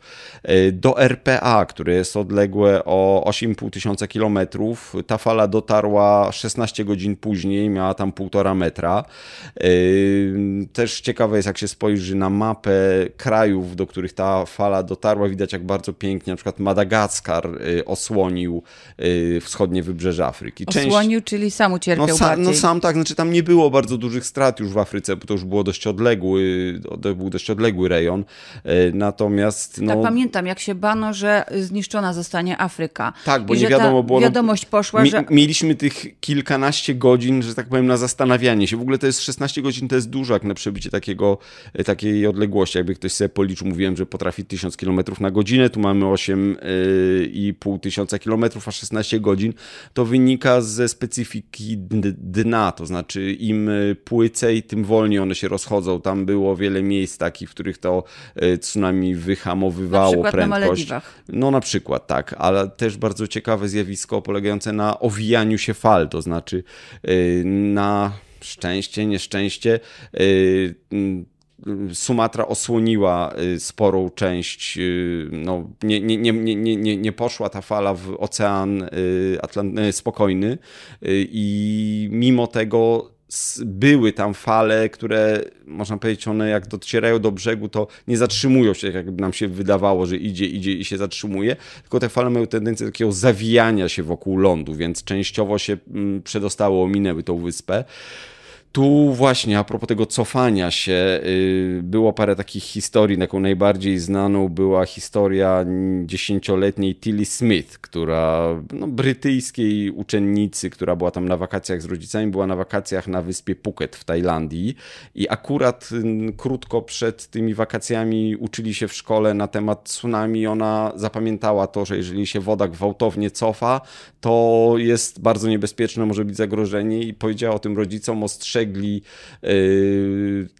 Y, do RPA, które jest odległe o 8,5 tysiąca kilometrów, ta fala dotarła 16 godzin później, miała tam 1,5 metra. Też ciekawe jest, jak się spojrzy na mapę krajów, do których ta fala dotarła, widać jak bardzo pięknie, na przykład Madagaskar, Y, osłonił y, wschodnie wybrzeże Afryki. Część... Osłonił, czyli sam ucierpiał no, sam, no sam tak, znaczy tam nie było bardzo dużych strat już w Afryce, bo to już było dość odległy, był dość odległy rejon. Y, natomiast... No... Tak, pamiętam, jak się bano, że zniszczona zostanie Afryka. Tak, bo I nie wiadomo było... No, wiadomość poszła, mi, że... Mieliśmy tych kilkanaście godzin, że tak powiem, na zastanawianie się. W ogóle to jest 16 godzin, to jest dużo jak na przebycie takiego, takiej odległości. Jakby ktoś sobie policzył, mówiłem, że potrafi 1000 km na godzinę, tu mamy 8 4,5 tysiąca kilometrów, a 16 godzin, to wynika ze specyfiki dna, to znaczy im e, płycej, tym wolniej one się rozchodzą. Tam było wiele miejsc takich, w których to e, tsunami wyhamowywało na prędkość. Na no na przykład tak, ale też bardzo ciekawe zjawisko polegające na owijaniu się fal, to znaczy e, na szczęście, nieszczęście Sumatra osłoniła y, sporą część, y, no, nie, nie, nie, nie, nie, nie poszła ta fala w ocean y, Atlant- spokojny i mimo tego były tam fale, które można powiedzieć, one jak docierają do brzegu, to nie zatrzymują się, jak nam się wydawało, że idzie, idzie i się zatrzymuje, tylko te fale mają tendencję do takiego zawijania się wokół lądu, więc częściowo się mm, przedostało, ominęły tą wyspę. Tu właśnie a propos tego cofania się, y, było parę takich historii. Taką najbardziej znaną była historia dziesięcioletniej Tilly Smith, która no, brytyjskiej uczennicy, która była tam na wakacjach z rodzicami, była na wakacjach na wyspie Phuket w Tajlandii i akurat krótko przed tymi wakacjami uczyli się w szkole na temat tsunami. Ona zapamiętała to, że jeżeli się woda gwałtownie cofa, to jest bardzo niebezpieczne, może być zagrożenie i powiedziała o tym rodzicom, ostrzegła Y,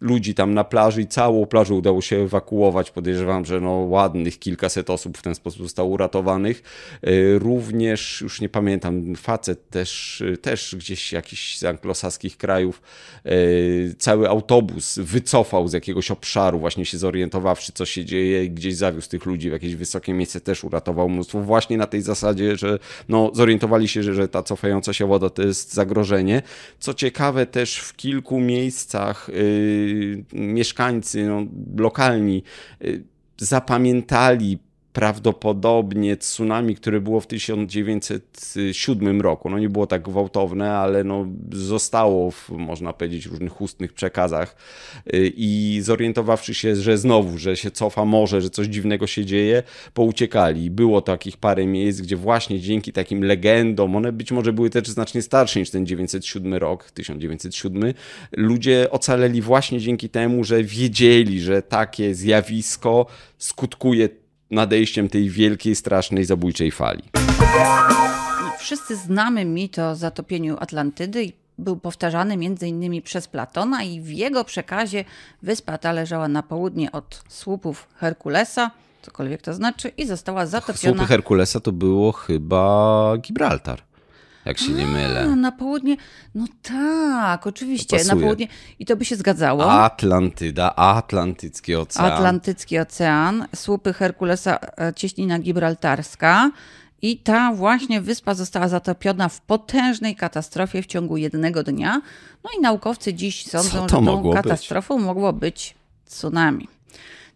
ludzi tam na plaży i całą plażę udało się ewakuować. Podejrzewam, że no ładnych kilkaset osób w ten sposób zostało uratowanych. Y, również, już nie pamiętam, facet też, też gdzieś jakiś z anglosaskich krajów y, cały autobus wycofał z jakiegoś obszaru, właśnie się zorientowawszy, co się dzieje i gdzieś zawiózł tych ludzi w jakieś wysokie miejsce, też uratował mnóstwo właśnie na tej zasadzie, że no, zorientowali się, że, że ta cofająca się woda to jest zagrożenie. Co ciekawe, też w kilku miejscach y, mieszkańcy no, lokalni y, zapamiętali prawdopodobnie tsunami, które było w 1907 roku. No nie było tak gwałtowne, ale no zostało w, można powiedzieć, różnych ustnych przekazach y, i zorientowawszy się, że znowu, że się cofa morze, że coś dziwnego się dzieje, pouciekali. Było takich parę miejsc, gdzie właśnie dzięki takim legendom, one być może były też znacznie starsze niż ten 1907 rok, 1907, ludzie ocaleli właśnie dzięki temu, że wiedzieli, że takie zjawisko skutkuje nadejściem tej wielkiej, strasznej, zabójczej fali. Wszyscy znamy mit o zatopieniu Atlantydy był powtarzany m.in. przez Platona i w jego przekazie wyspa ta leżała na południe od słupów Herkulesa, cokolwiek to znaczy, i została zatopiona. Słupy Herkulesa to było chyba Gibraltar jak się A, nie mylę. Na południe, no tak, oczywiście, na południe. I to by się zgadzało. Atlantyda, Atlantycki Ocean. Atlantycki Ocean, słupy Herkulesa, e, cieśnina gibraltarska. I ta właśnie wyspa została zatopiona w potężnej katastrofie w ciągu jednego dnia. No i naukowcy dziś sądzą, że tą katastrofą być? mogło być tsunami.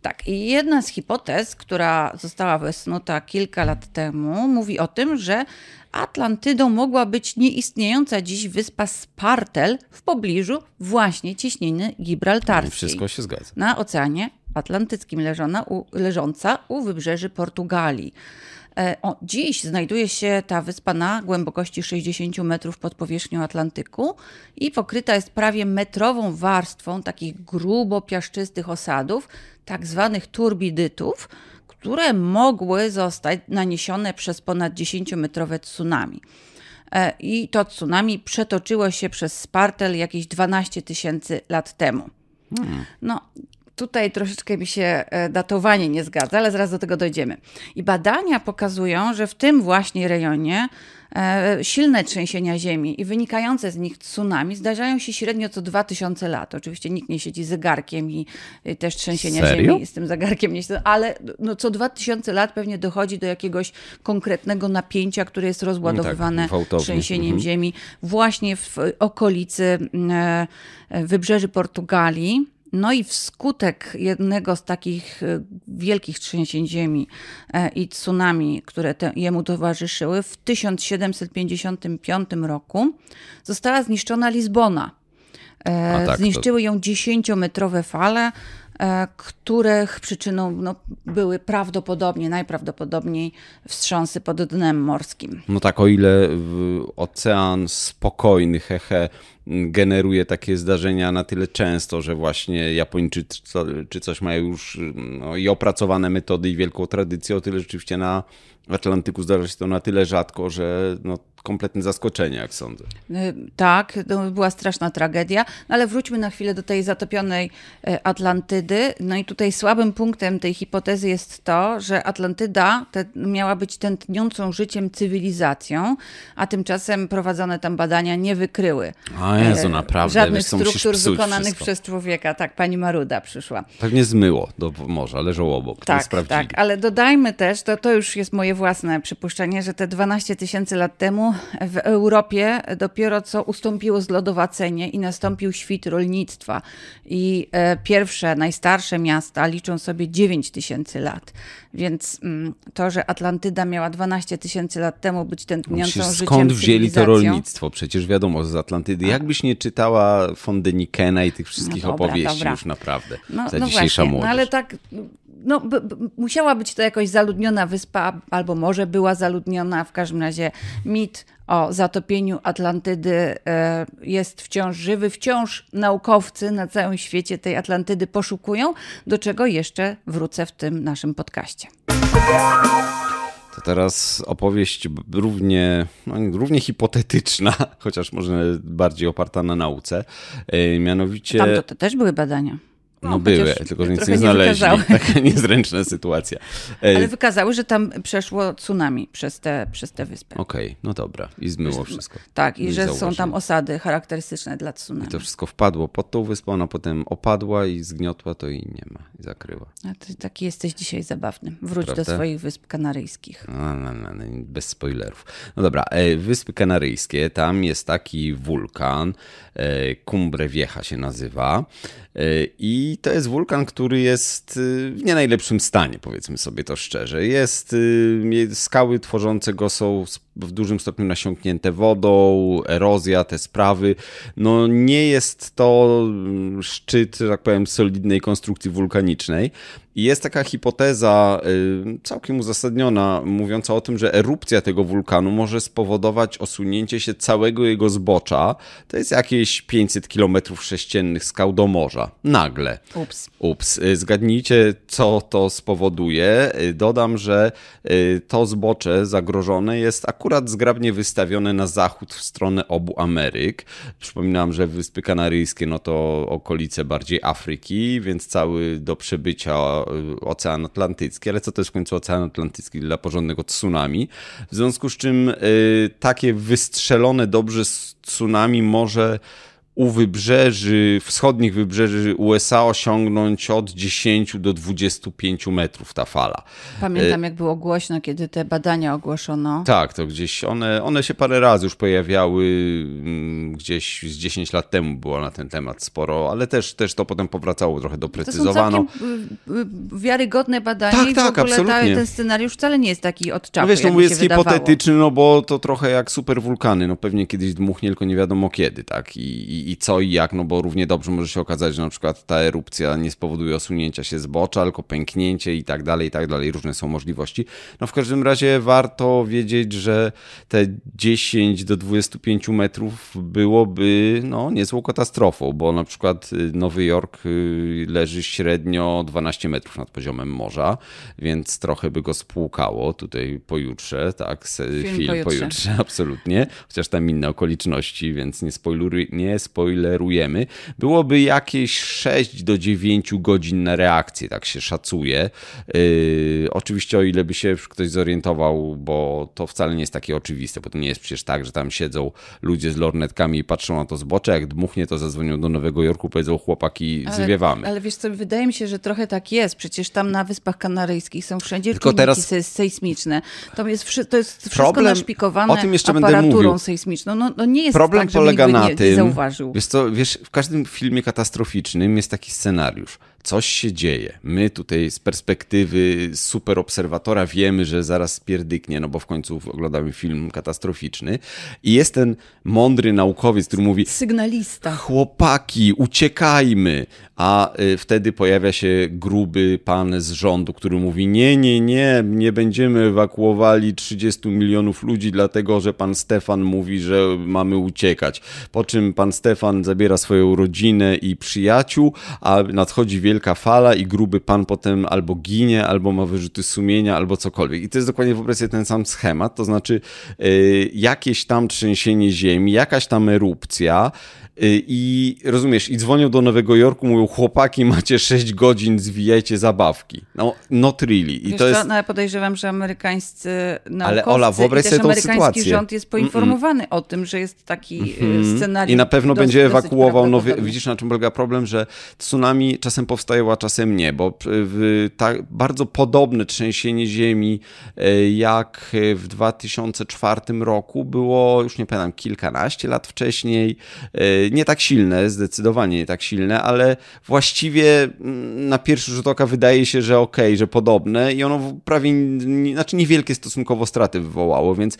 Tak, i jedna z hipotez, która została wysnuta kilka lat temu, mówi o tym, że Atlantydą mogła być nieistniejąca dziś wyspa Spartel w pobliżu właśnie ciśniny no gibraltarskiej. Wszystko się zgadza. Na Oceanie Atlantyckim leżona u, leżąca u wybrzeży Portugalii. E, o, dziś znajduje się ta wyspa na głębokości 60 metrów pod powierzchnią Atlantyku i pokryta jest prawie metrową warstwą takich grubo piaszczystych osadów, tak zwanych turbidytów, które mogły zostać naniesione przez ponad 10-metrowe tsunami. E, I to tsunami przetoczyło się przez Spartel jakieś 12 tysięcy lat temu. Hmm. No, tutaj troszeczkę mi się e, datowanie nie zgadza, ale zaraz do tego dojdziemy. I badania pokazują, że w tym właśnie rejonie e, silne trzęsienia ziemi i wynikające z nich tsunami zdarzają się średnio co 2000 lat. Oczywiście nikt nie siedzi zegarkiem i też trzęsienia Serio? ziemi z tym zegarkiem nie siedzi, ale no co 2000 lat pewnie dochodzi do jakiegoś konkretnego napięcia, które jest rozładowywane mm, tak, trzęsieniem mhm. ziemi właśnie w okolicy mm, e, wybrzeży Portugalii. No i wskutek jednego z takich y, wielkich trzęsień ziemi e, i tsunami, które te, jemu towarzyszyły, w 1755 roku została zniszczona Lizbona. E, tak, Zniszczyły to... ją dziesięciometrowe fale, E, których przyczyną no, były prawdopodobnie, najprawdopodobniej wstrząsy pod dnem morskim. No tak, o ile ocean spokojny, hehe, generuje takie zdarzenia na tyle często, że właśnie Japończycy czy coś mają już no, i opracowane metody i wielką tradycję, o tyle rzeczywiście na Atlantyku zdarza się to na tyle rzadko, że no, kompletne zaskoczenie, jak sądzę. Y, tak, była straszna tragedia, no, ale wróćmy na chwilę do tej zatopionej e, Atlantydy. No i tutaj słabym punktem tej hipotezy jest to, że Atlantyda te, miała być tętniącą życiem cywilizacją, a tymczasem prowadzone tam badania nie wykryły a Jezu, e, naprawdę. żadnych Wiesz, struktur wykonanych wszystko. przez człowieka. Tak, pani Maruda przyszła. Pewnie tak zmyło do morza, leżało obok, tak, Tak, ale dodajmy też, to, to już jest moje własne przypuszczenie, że te 12 tysięcy lat temu w Europie dopiero co ustąpiło zlodowacenie i nastąpił świt rolnictwa. I e, pierwsze, najstarsze miasta liczą sobie 9 tysięcy lat. Więc mm, to, że Atlantyda miała 12 tysięcy lat temu być ten życiem Skąd wzięli to rolnictwo? Przecież wiadomo, z Atlantydy. Jakbyś nie czytała Fondenikena i tych wszystkich no dobra, opowieści dobra. już naprawdę no, za no dzisiejsza właśnie, młodzież. No ale tak no, b, b, musiała być to jakoś zaludniona wyspa, albo może była zaludniona. W każdym razie mit o zatopieniu Atlantydy e, jest wciąż żywy. Wciąż naukowcy na całym świecie tej Atlantydy poszukują, do czego jeszcze wrócę w tym naszym podcaście. To teraz opowieść równie, no, równie hipotetyczna, *laughs* chociaż może bardziej oparta na nauce. E, mianowicie. Tam to, to też były badania. No, no były, tylko że nic nie znaleźli. Nie *laughs* Taka niezręczna sytuacja. E, Ale wykazały, że tam przeszło tsunami przez te, przez te wyspy. Okej, okay, no dobra. I zmyło wszystko. Tak, no i, że są tam osady charakterystyczne dla tsunami. I to wszystko wpadło pod tą wyspę, ona potem opadła i zgniotła to i nie ma. I zakryła. A ty taki jesteś dzisiaj zabawny. Wróć Prawda? do swoich Wysp Kanaryjskich. No, no, no, bez spoilerów. No dobra, e, Wyspy Kanaryjskie, tam jest taki wulkan, e, Cumbre Vieja się nazywa i i to jest wulkan, który jest y, w nie najlepszym stanie, powiedzmy sobie to szczerze. Jest, y, skały tworzące go są w dużym stopniu nasiąknięte wodą, erozja, te sprawy. No nie jest to szczyt, że tak powiem, solidnej konstrukcji wulkanicznej. I jest taka hipoteza y, całkiem uzasadniona, mówiąca o tym, że erupcja tego wulkanu może spowodować osunięcie się całego jego zbocza. To jest jakieś 500 km sześciennych skał do morza. Nagle. Ups. Ups. Y, zgadnijcie, co to spowoduje. Y, dodam, że to zbocze zagrożone jest akurat akurat zgrabnie wystawione na zachód w stronę obu Ameryk. Przypominam, że Wyspy Kanaryjskie no to okolice bardziej Afryki, więc cały do przebycia y, Ocean Atlantycki, ale co to jest w końcu Ocean Atlantycki dla porządnego tsunami. W związku z czym y, takie wystrzelone dobrze tsunami może u wybrzeży, wschodnich wybrzeży USA osiągnąć od 10 do 25 metrów ta fala. Pamiętam, e, jak było głośno, kiedy te badania ogłoszono. Tak, to gdzieś one, one się parę razy już pojawiały, mm, gdzieś z 10 lat temu było na ten temat sporo, ale też, też to potem powracało trochę doprecyzowano. To są y, y, y, wiarygodne badania tak, i tak, w ogóle ta, ten scenariusz wcale nie jest taki od czapy, no Wiesz, to no, jest hipotetyczny, no bo to trochę jak superwulkany, no pewnie kiedyś dmuchnie, tylko nie wiadomo kiedy, tak? I, i i co i jak, no bo równie dobrze może się okazać, że na przykład ta erupcja nie spowoduje osunięcia się zbocza, tylko pęknięcie i tak dalej, i tak dalej. Różne są możliwości. No w każdym razie warto wiedzieć, że te 10 do 25 metrów byłoby no, niezłą katastrofą, bo na przykład y, Nowy Jork y, leży średnio 12 metrów nad poziomem morza, więc trochę by go spłukało tutaj pojutrze, tak? Film, film pojutrze. pojutrze, *laughs* absolutnie. Chociaż tam inne okoliczności, więc nie spoiluj, nie spoiluj spoilerujemy, byłoby jakieś 6 do 9 godzin na reakcję, tak się szacuje. Yy, oczywiście o ile by się ktoś zorientował, bo to wcale nie jest takie oczywiste, bo to nie jest przecież tak, że tam siedzą ludzie z lornetkami i patrzą na to z bocza, jak dmuchnie to zadzwonią do Nowego Jorku, powiedzą chłopaki, ale, zwiewamy. Ale wiesz co, wydaje mi się, że trochę tak jest, przecież tam na Wyspach Kanaryjskich są wszędzie Tylko teraz... sejsmiczne. Tam jest, to jest wszystko Problem... naszpikowane o tym jeszcze będę mówił. sejsmiczną. No, no nie jest Problem tak, polega na tym, Wiesz co, wiesz, w każdym filmie katastroficznym jest taki scenariusz coś się dzieje. My tutaj z perspektywy super obserwatora wiemy, że zaraz pierdyknie, no bo w końcu oglądamy film katastroficzny. I jest ten mądry naukowiec, który mówi: Sygnalista. Chłopaki, uciekajmy. A y, wtedy pojawia się gruby pan z rządu, który mówi: Nie, nie, nie, nie będziemy ewakuowali 30 milionów ludzi, dlatego że pan Stefan mówi, że mamy uciekać. Po czym pan Stefan zabiera swoją rodzinę i przyjaciół, a nadchodzi wielki wielka fala i gruby pan potem albo ginie, albo ma wyrzuty sumienia, albo cokolwiek. I to jest dokładnie w opresie ten sam schemat, to znaczy yy, jakieś tam trzęsienie ziemi, jakaś tam erupcja, Y, I rozumiesz, i dzwonią do Nowego Jorku, mówią, chłopaki, macie 6 godzin, zwijajcie zabawki. No, not really. I Wiesz to jest... co, no, ja podejrzewam, że amerykańscy naukowcy Ale Ola, wyobraź sobie amerykański sytuację. rząd jest poinformowany mm -mm. o tym, że jest taki e, mm scenariusz. I na pewno dosyć, będzie ewakuował nowy... Widzisz, na czym polega problem, że tsunami czasem powstaje, a czasem nie, bo tak bardzo podobne trzęsienie ziemi e, jak w 2004 roku było, już nie pamiętam, kilkanaście lat wcześniej e, nie tak silne, zdecydowanie nie tak silne, ale właściwie mm, na pierwszy rzut oka wydaje się, że okej, okay, że podobne i ono prawie, znaczy niewielkie stosunkowo straty wywołało, więc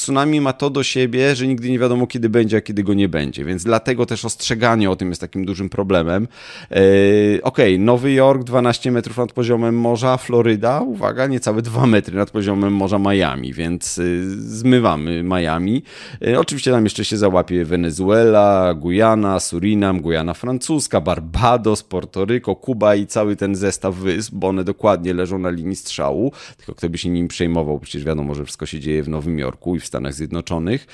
tsunami ma to do siebie, że nigdy nie wiadomo, kiedy będzie, a kiedy go nie będzie, więc dlatego też ostrzeganie o tym jest takim dużym problemem. Yy, Okej, okay, Nowy Jork 12 metrów nad poziomem morza, Floryda, uwaga, niecałe 2 metry nad poziomem morza Miami, więc yy, zmywamy Miami. Yy, oczywiście tam jeszcze się załapie Wenezuela, Gujana, Surinam, Gujana Francuska, Barbados, Puerto Rico, Kuba i cały ten zestaw wysp, bo one dokładnie leżą na linii strzału, tylko kto by się nim przejmował, przecież wiadomo, że wszystko się dzieje w Nowym Jorku i w Stanach Zjednoczonych.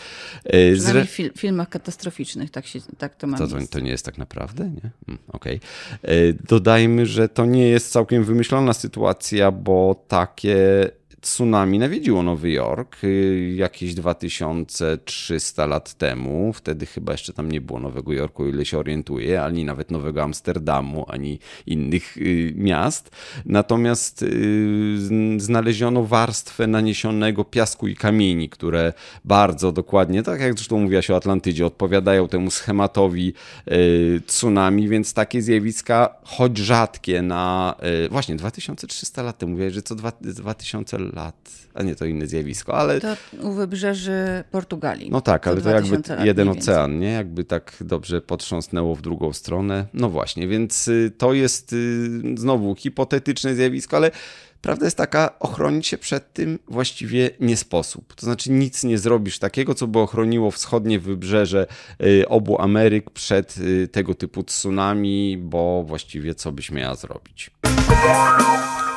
E, zre... W fil filmach katastroficznych, tak, się, tak to ma to, to nie jest tak naprawdę? Nie? Mm, okej. Okay. E, dodajmy, że to nie jest całkiem wymyślona sytuacja, bo takie tsunami nawiedziło Nowy Jork y, jakieś 2300 lat temu. Wtedy chyba jeszcze tam nie było Nowego Jorku, ile się orientuję, ani nawet Nowego Amsterdamu, ani innych y, miast. Natomiast y, znaleziono warstwę naniesionego piasku i kamieni, które bardzo dokładnie, tak jak zresztą mówiłaś o Atlantydzie, odpowiadają temu schematowi tsunami, więc takie zjawiska, choć rzadkie na właśnie 2300 lat temu, mówiłaś, że co 2000 lat. A nie, to inne zjawisko, ale... To u wybrzeży Portugalii. No tak, ale to jakby jeden ocean, nie? Jakby tak dobrze potrząsnęło w drugą stronę. No właśnie, więc y, to jest y, znowu hipotetyczne zjawisko, ale Prawda jest taka, ochronić się przed tym właściwie nie sposób. To znaczy nic nie zrobisz takiego, co by ochroniło wschodnie wybrzeże y, obu Ameryk przed y, tego typu tsunami, bo właściwie co byś miała zrobić.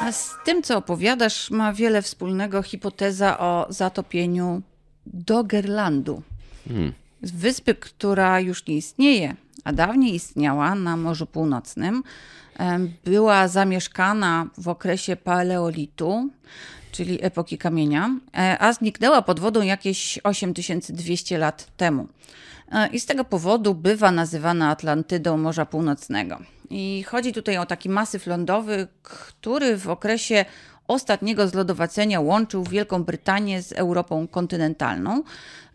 A z tym, co opowiadasz, ma wiele wspólnego hipoteza o zatopieniu Doggerlandu. Hmm. Wyspy, która już nie istnieje, a dawniej istniała na Morzu Północnym, była zamieszkana w okresie paleolitu, czyli epoki kamienia, e, a zniknęła pod wodą jakieś 8200 lat temu. E, I z tego powodu bywa nazywana Atlantydą Morza Północnego. I chodzi tutaj o taki masyw lądowy, który w okresie ostatniego zlodowacenia łączył Wielką Brytanię z Europą kontynentalną.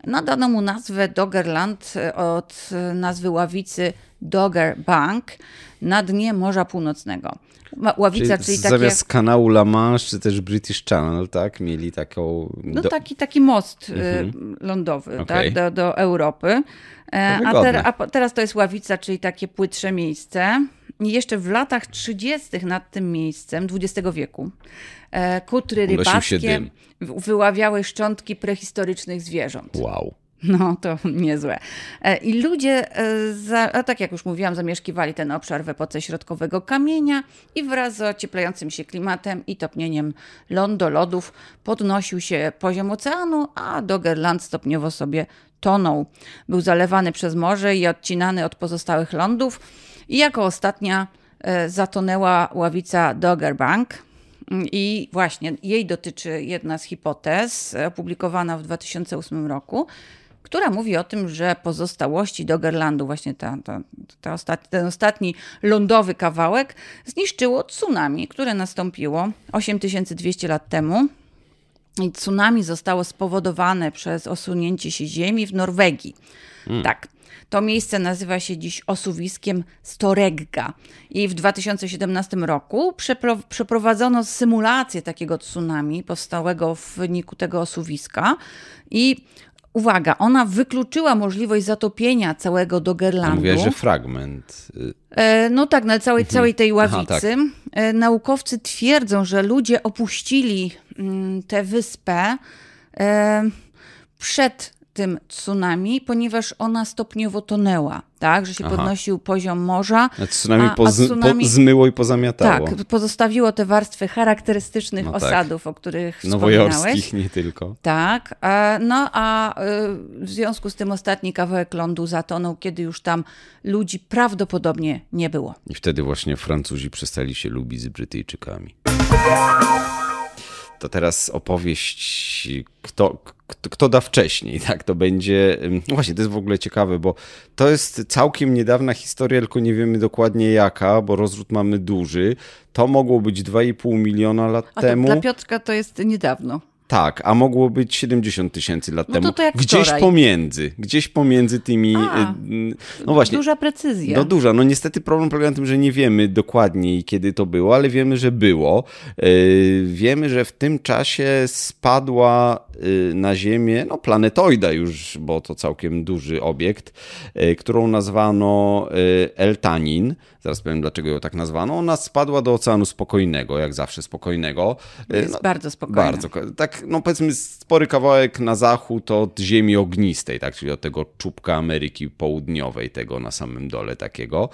Nadano mu nazwę Doggerland e, od e, nazwy ławicy Dogger Bank na dnie Morza Północnego. Ławica, czyli, czyli takie... Zamiast kanału La Manche, czy też British Channel, tak? Mieli taką... No taki, taki most e, mhm. lądowy okay. tak? do, do Europy. A, ter, a, teraz to jest ławica, czyli takie płytsze miejsce jeszcze w latach 30. nad tym miejscem XX wieku e, kutry rybackie wyławiały szczątki prehistorycznych zwierząt. Wow. No, to *laughs* niezłe. E, I ludzie, e, za, tak jak już mówiłam, zamieszkiwali ten obszar w epoce środkowego kamienia i wraz z ocieplającym się klimatem i topnieniem lądolodów podnosił się poziom oceanu, a Doggerland stopniowo sobie tonął. Był zalewany przez morze i odcinany od pozostałych lądów i jako ostatnia e, zatonęła ławica Dogger Bank mm, I właśnie jej dotyczy jedna z hipotez, e, opublikowana w 2008 roku, która mówi o tym, że pozostałości Doggerlandu, właśnie ta, ta, ta ostatni ten ostatni lądowy kawałek, zniszczyło tsunami, które nastąpiło 8200 lat temu. I tsunami zostało spowodowane przez osunięcie się ziemi w Norwegii. Hmm. Tak, to miejsce nazywa się dziś osuwiskiem Storegga i w 2017 roku przeprowadzono symulację takiego tsunami powstałego w wyniku tego osuwiska i uwaga, ona wykluczyła możliwość zatopienia całego Doggerlandu. Mówiłaś, że fragment. Y, e, no tak, na całej, mhm. całej tej ławicy. Aha, tak. E, naukowcy twierdzą, że ludzie opuścili mm, tę wyspę e, przed tym tsunami, ponieważ ona stopniowo tonęła, tak, że się Aha. podnosił poziom morza. A tsunami, a, a tsunami po, zmyło i pozamiatało. Tak, pozostawiło te warstwy charakterystycznych no tak. osadów, tak. o których Nowojorskich nie tylko. Tak, e, no a e, w związku z tym ostatni kawałek lądu zatonął, kiedy już tam ludzi prawdopodobnie nie było. I wtedy właśnie Francuzi przestali się lubić z Brytyjczykami. To teraz opowieść, kto, kto, da wcześniej, tak? To będzie. No właśnie, to jest w ogóle ciekawe, bo to jest całkiem niedawna historia, tylko nie wiemy dokładnie jaka, bo rozrzut mamy duży. To mogło być 2,5 miliona lat A temu. Dla Piotrka to jest niedawno. Tak, a mogło być 70 tysięcy lat no temu. to jak gdzieś wczoraj. pomiędzy, gdzieś pomiędzy tymi. A, y, y, no właśnie. Duża precyzja. No duża. No niestety problem polega na tym, że nie wiemy dokładnie kiedy to było, ale wiemy, że było. Yy, wiemy, że w tym czasie spadła Y, na Ziemię, no planetoida już, bo to całkiem duży obiekt, y, którą nazwano Eltanin. Y, Zaraz powiem, dlaczego ją tak nazwano. Ona spadła do Oceanu Spokojnego, jak zawsze spokojnego. Jest no, bardzo spokojna. Bardzo, tak, no powiedzmy spory kawałek na zachód od Ziemi Ognistej, tak, czyli od tego czubka Ameryki Południowej, tego na samym dole takiego.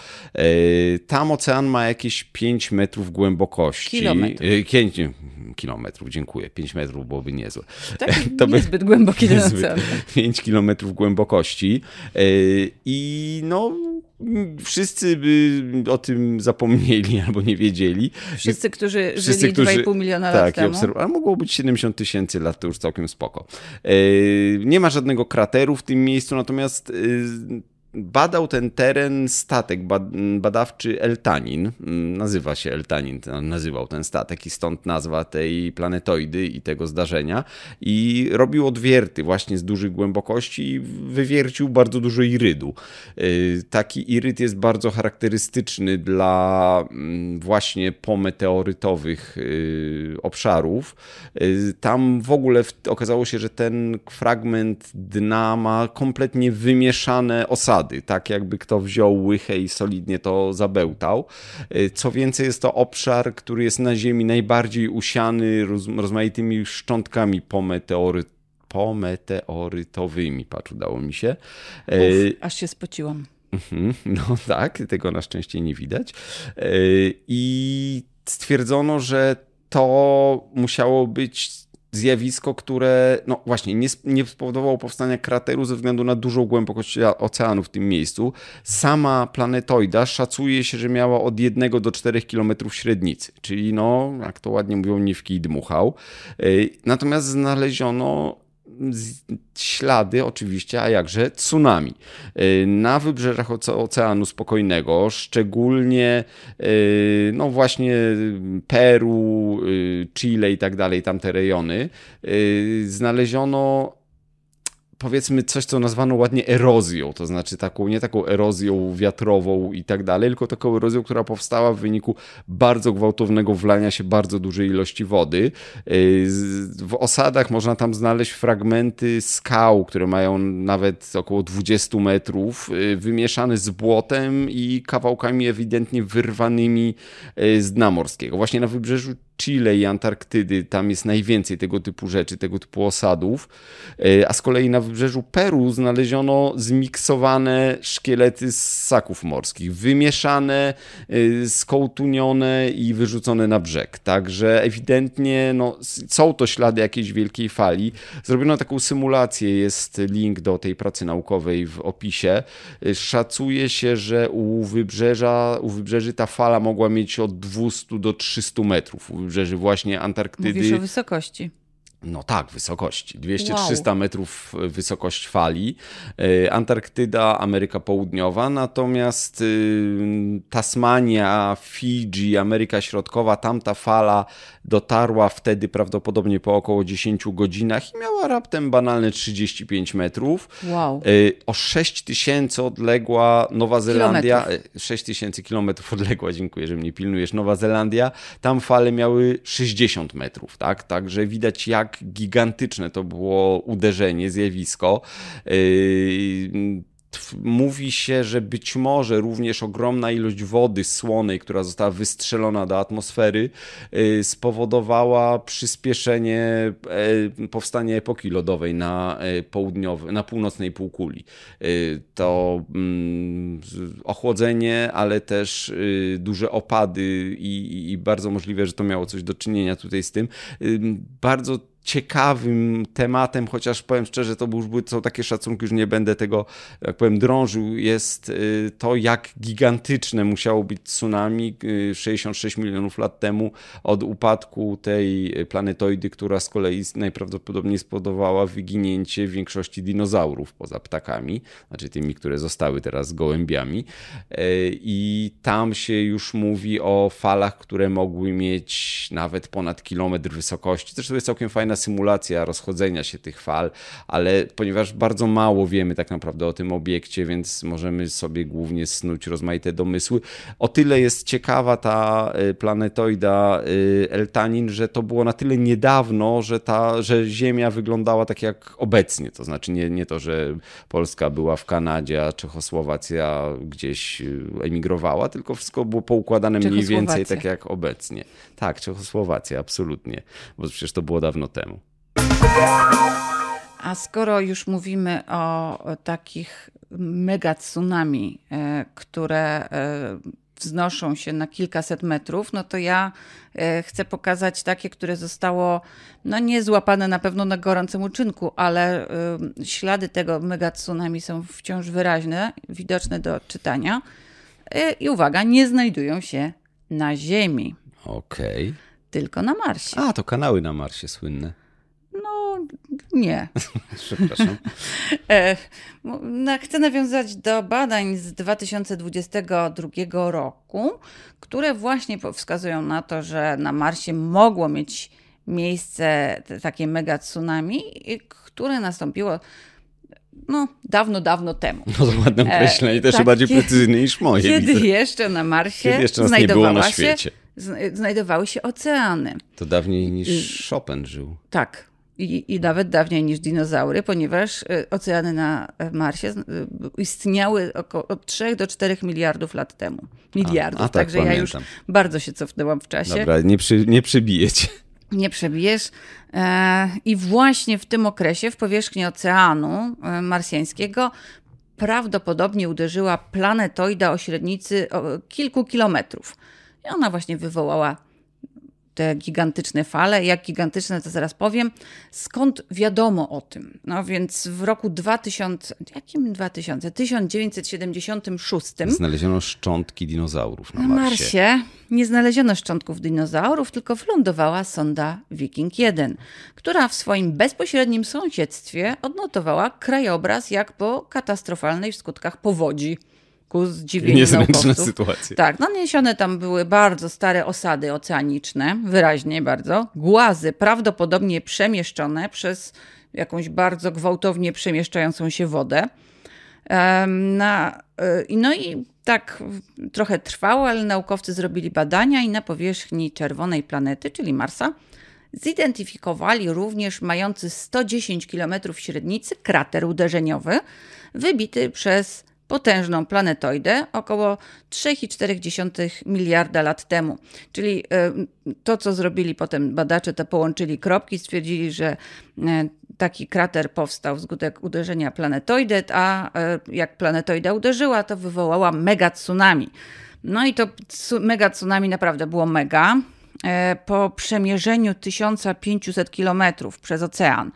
Tam ocean ma jakieś 5 metrów głębokości. Kilometrów. Kilometrów, dziękuję. 5 metrów byłoby niezłe. Tak? *laughs* To by zbyt głęboki ten ocean. 5 kilometrów głębokości. E, I no, wszyscy by o tym zapomnieli albo nie wiedzieli. Wszyscy, którzy wszyscy, żyli 2,5 miliona tak, lat temu. Obserw- ale mogło być 70 tysięcy lat, to już całkiem spoko. E, nie ma żadnego krateru w tym miejscu, natomiast e, badał ten teren statek badawczy Eltanin. Mm, nazywa się Eltanin, nazywał ten statek i stąd nazwa tej planetoidy i tego zdarzenia. I robił odwierty właśnie z dużych głębokości i wywiercił bardzo dużo irydu. Y, taki iryd jest bardzo charakterystyczny dla mm, właśnie pometeorytowych y, obszarów. Y, tam w ogóle okazało się, że ten fragment dna ma kompletnie wymieszane osady tak jakby kto wziął łychę i solidnie to zabełtał. E, co więcej, jest to obszar, który jest na Ziemi najbardziej usiany rozmaitymi szczątkami po meteorytach pometeorytowymi, patrz, udało mi się. E, Uf, aż się spociłam. Mhm, no tak, tego na szczęście nie widać. E, I stwierdzono, że to musiało być zjawisko, które, no właśnie, nie, nie spowodowało powstania krateru ze względu na dużą głębokość oceanu w tym miejscu. Sama planetoida szacuje się, że miała od 1 do 4 km średnicy, czyli no, jak to ładnie mówią, nie w kij dmuchał. Y, natomiast znaleziono ślady oczywiście, a jakże tsunami. Y, na wybrzeżach Oceanu Spokojnego, szczególnie y, no właśnie Peru, y, Chile i tak dalej, tamte rejony, znaleziono powiedzmy coś, co nazwano ładnie erozją, to znaczy taką, nie taką erozją wiatrową i tak dalej, tylko taką erozją, która powstała w wyniku bardzo gwałtownego wlania się bardzo dużej ilości wody. Y, w osadach można tam znaleźć fragmenty skał, które mają nawet około 20 metrów, y, wymieszane z błotem i kawałkami ewidentnie wyrwanymi y, z dna morskiego. Właśnie na wybrzeżu Chile i Antarktydy tam jest najwięcej tego typu rzeczy, tego typu osadów, e, a z kolei na wybrzeżu Peru znaleziono zmiksowane szkielety z ssaków morskich, wymieszane, e, skołtunione i wyrzucone na brzeg. Także ewidentnie no, są to ślady jakiejś wielkiej fali. Zrobiono taką symulację, jest link do tej pracy naukowej w opisie. E, szacuje się, że u wybrzeża, u wybrzeży ta fala mogła mieć od 200 do 300 metrów wybrzeży właśnie Antarktydy. Mówisz o wysokości. No tak, wysokości. 200-300 wow. metrów e, wysokość fali. E, Antarktyda, Ameryka Południowa, natomiast e, Tasmania, Fidżi, Ameryka Środkowa, tamta fala Dotarła wtedy prawdopodobnie po około 10 godzinach i miała raptem banalne 35 metrów. Wow. Y, o 6 tysięcy odległa Nowa Zelandia. Kilometrów. 6 y, tysięcy kilometrów odległa, dziękuję, że mnie pilnujesz. Nowa Zelandia. Tam fale miały 60 metrów, tak? Także widać, jak gigantyczne to było uderzenie, zjawisko. Y, mówi się, że być może również ogromna ilość wody słonej, która została wystrzelona do atmosfery, y, spowodowała przyspieszenie e, powstania epoki lodowej na, e, na północnej półkuli. E, to mm, ochłodzenie, ale też y, duże opady i, i bardzo możliwe, że to miało coś do czynienia tutaj z tym. Bardzo ciekawym tematem, chociaż powiem szczerze, to już są takie szacunki, już nie będę tego, jak powiem, drążył, jest y, to, jak gigantyczne musiało być tsunami 66 y, milionów lat temu od upadku tej planetoidy, która z kolei najprawdopodobniej spowodowała wyginięcie większości dinozaurów poza ptakami, znaczy tymi, które zostały teraz gołębiami. E, I tam się już mówi o falach, które mogły mieć nawet ponad kilometr wysokości. Zresztą jest całkiem fajne fajna symulacja rozchodzenia się tych fal, ale ponieważ bardzo mało wiemy tak naprawdę o tym obiekcie, więc możemy sobie głównie snuć rozmaite domysły. O tyle jest ciekawa ta y, planetoida y, Eltanin, że to było na tyle niedawno, że, ta, że Ziemia wyglądała tak jak obecnie. To znaczy nie, nie to, że Polska była w Kanadzie, a Czechosłowacja gdzieś y, emigrowała, tylko wszystko było poukładane mniej więcej tak jak obecnie. Tak, Czechosłowacja, absolutnie, bo przecież to było dawno temu. A skoro już mówimy o takich mega tsunami, e, które e, wznoszą się na kilkaset metrów, no to ja e, chcę pokazać takie, które zostało no nie złapane na pewno na gorącym uczynku, ale ślady tego mega tsunami są wciąż wyraźne, widoczne do czytania. I uwaga, nie znajdują się na ziemi. Okej. Okay. Tylko na Marsie. A, to kanały na Marsie słynne. No, nie. *laughs* Przepraszam. *laughs* E, chcę nawiązać do badań z 2022 roku, które właśnie wskazują na to, że na Marsie mogło mieć miejsce takie mega tsunami, które nastąpiło no, dawno, dawno temu. No to ładne e, określenie, też takie, bardziej precyzyjne niż moje. Kiedy widzę. jeszcze na Marsie kiedy jeszcze nas nie było na świecie. Się znajdowały się oceany. To dawniej niż Chopin żył. Tak, i, i, nawet dawniej niż dinozaury, ponieważ e, oceany na e, Marsie e, istniały około, od 3 do 4 miliardów lat temu. Miliardów, a, a tak, także pamiętam. ja już bardzo się cofnęłam w czasie. Dobra, nie, przy, nie przybijecie. Nie przebijesz. I właśnie w tym okresie w powierzchni oceanu marsjańskiego prawdopodobnie uderzyła planetoida o średnicy kilku kilometrów. I ona właśnie wywołała te gigantyczne fale. Jak gigantyczne, to zaraz powiem. Skąd wiadomo o tym? No więc w roku 2000, jakim 2000? 1976. Znaleziono szczątki dinozaurów na, na Marsie. Marsie. nie znaleziono szczątków dinozaurów, tylko wylądowała sonda Viking 1, która w swoim bezpośrednim sąsiedztwie odnotowała krajobraz jak po katastrofalnej w skutkach powodzi ku zdziwieniu Niezręczna sytuacja. Tak, no naniesione tam były bardzo stare osady oceaniczne, wyraźnie bardzo. Głazy prawdopodobnie przemieszczone przez jakąś bardzo gwałtownie przemieszczającą się wodę. Na, y, no i tak trochę trwało, ale naukowcy zrobili badania i na powierzchni czerwonej planety, czyli Marsa, zidentyfikowali również mający 110 km średnicy krater uderzeniowy, wybity przez potężną planetoidę około 3,4 miliarda lat temu. Czyli e, to, co zrobili potem badacze, to połączyli kropki, stwierdzili, że e, taki krater powstał wskutek uderzenia planetoidy, a e, jak planetoida uderzyła, to wywołała mega tsunami. No i to mega tsunami naprawdę było mega. E, po przemierzeniu 1500 km przez ocean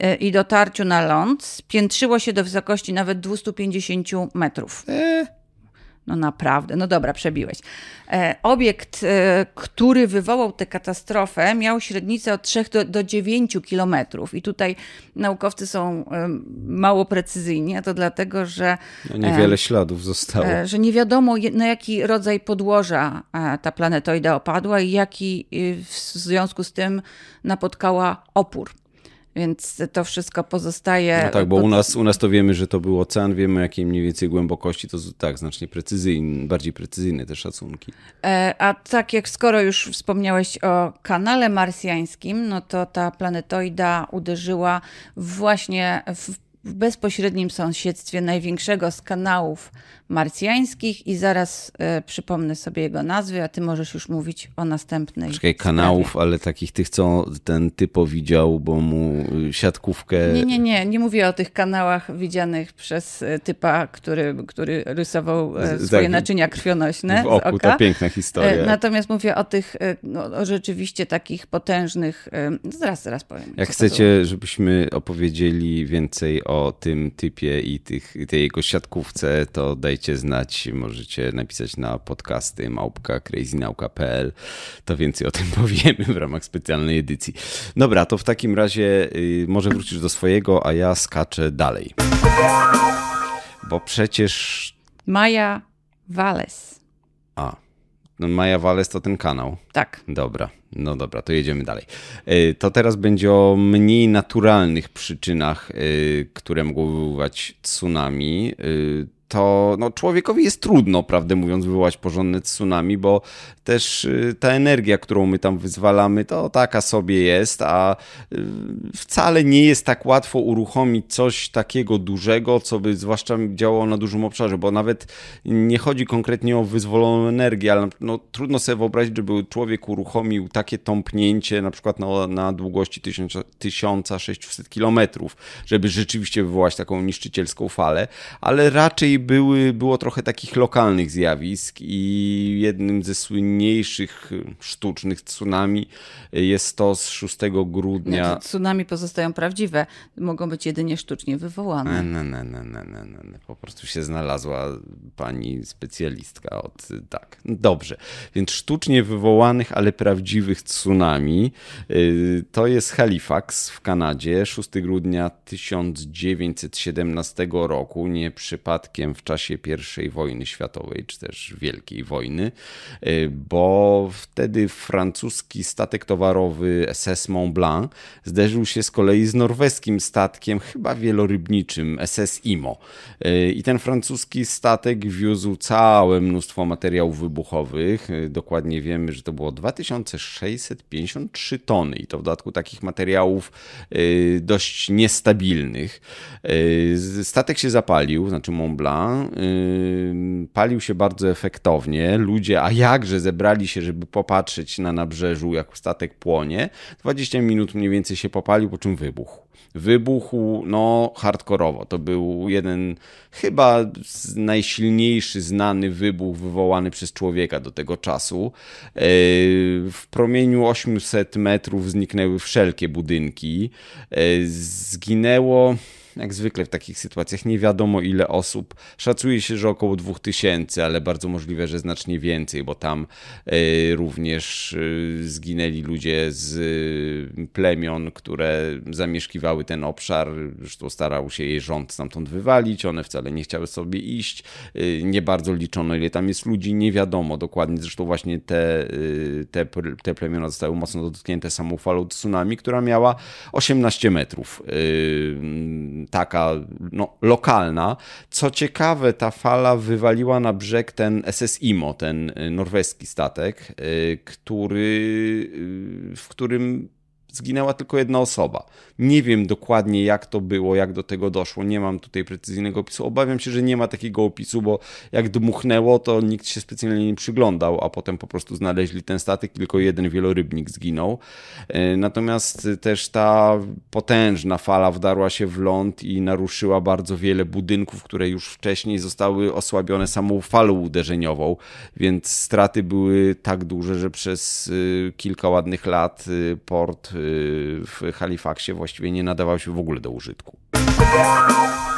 e, i dotarciu na ląd, spiętrzyło się do wysokości nawet 250 metrów. E, no naprawdę, no dobra, przebiłeś. E, obiekt, e, który wywołał tę katastrofę, miał średnicę od 3 do, do 9 kilometrów. I tutaj naukowcy są mało precyzyjni, a to dlatego, że. No niewiele śladów zostało. E, że nie wiadomo, na jaki rodzaj podłoża ta planetoida opadła i jaki y, w związku z tym napotkała opór. Więc to wszystko pozostaje. No tak, bo pod... u, nas, u nas to wiemy, że to był ocean, wiemy jakiej mniej więcej głębokości, to tak, znacznie precyzyjny, bardziej precyzyjne te szacunki. E, a tak jak skoro już wspomniałeś o kanale marsjańskim, no to ta planetoida uderzyła właśnie w w bezpośrednim sąsiedztwie największego z kanałów marsjańskich i zaraz e, przypomnę sobie jego nazwy, a ty możesz już mówić o następnej. Czekaj, kanałów, sprawie. ale takich tych, co ten typo widział, bo mu y, siatkówkę... Nie, nie, nie, nie mówię o tych kanałach widzianych przez e, typa, który, który rysował e, swoje tak, naczynia krwionośne w oku, to piękna historia. E, natomiast mówię o tych, no, o rzeczywiście takich potężnych, zaraz, zaraz powiem. Jak chcecie, żebyśmy opowiedzieli więcej o tym typie i tych, tej jego siatkówce, to daj dajcie znać, możecie napisać na podcasty małpka to więcej o tym *laughs* powiemy w ramach specjalnej edycji. Dobra, to w takim razie y, może wrócisz do swojego, a ja skaczę dalej. Bo przecież... Maja Wales. A, no Maja Wales to ten kanał. Tak. Dobra, no dobra, to jedziemy dalej. Y, to teraz będzie o mniej naturalnych przyczynach, y, które mogą wywoływać tsunami to no, człowiekowi jest trudno, prawdę mówiąc, wywołać porządne tsunami, bo też y, ta energia, którą my tam wyzwalamy, to taka sobie jest, a y, wcale nie jest tak łatwo uruchomić coś takiego dużego, co by zwłaszcza działało na dużym obszarze, bo nawet nie chodzi konkretnie o wyzwoloną energię, ale no, trudno sobie wyobrazić, żeby człowiek uruchomił takie tąpnięcie na przykład na, na długości 1600 km, żeby rzeczywiście wywołać taką niszczycielską falę, ale raczej były, było trochę takich lokalnych zjawisk i jednym ze słynniejszych y, sztucznych tsunami y, jest to z 6 grudnia. Znaczy, tsunami pozostają prawdziwe, mogą być jedynie sztucznie wywołane. E, ne, ne, ne, ne, ne, ne. Po prostu się znalazła pani specjalistka od y, tak. Dobrze, więc sztucznie wywołanych, ale prawdziwych tsunami to jest Halifax w Kanadzie 6 grudnia 1917 roku, nie przypadkiem w czasie I wojny światowej, czy też Wielkiej Wojny, y, bo wtedy francuski statek towarowy SS Mont Blanc zderzył się z kolei z norweskim statkiem, chyba wielorybniczym SS Imo. Y, I ten francuski statek wiózł całe mnóstwo materiałów wybuchowych. Y, dokładnie wiemy, że to było 2653 tony i to w dodatku takich materiałów dość niestabilnych. Statek się zapalił, znaczy Mont Blanc, yy, palił się bardzo efektownie. Ludzie, a jakże zebrali się, żeby popatrzeć na nabrzeżu, jak statek płonie. 20 minut mniej więcej się popalił, po czym wybuchł. Wybuchł, no, hardkorowo. To był jeden chyba najsilniejszy znany wybuch wywołany przez człowieka do tego czasu. Yy, w promieniu 800 metrów zniknęły wszelkie budynki. Yy, zginęło jak zwykle w takich sytuacjach nie wiadomo ile osób. Szacuje się, że około 2000, ale bardzo możliwe, że znacznie więcej, bo tam e, również e, zginęli ludzie z e, plemion, które zamieszkiwały ten obszar. Zresztą starał się jej rząd stamtąd wywalić, one wcale nie chciały sobie iść. Nie bardzo liczono, ile tam jest ludzi, nie wiadomo dokładnie. Zresztą właśnie te, te, te plemiona zostały mocno dotknięte samą falą tsunami, która miała 18 metrów taka no, lokalna. Co ciekawe, ta fala wywaliła na brzeg ten SS Imo, ten y, norweski statek, y, który, y, w którym zginęła tylko jedna osoba. Nie wiem dokładnie, jak to było, jak do tego doszło. Nie mam tutaj precyzyjnego opisu. Obawiam się, że nie ma takiego opisu, bo jak dmuchnęło, to nikt się specjalnie nie przyglądał, a potem po prostu znaleźli ten statek, tylko jeden wielorybnik zginął. E, natomiast też ta potężna fala wdarła się w ląd i naruszyła bardzo wiele budynków, które już wcześniej zostały osłabione samą falą uderzeniową, więc straty były tak duże, że przez e, kilka ładnych lat e, port w Halifaxie właśnie właściwie nie nadawał się w ogóle do użytku.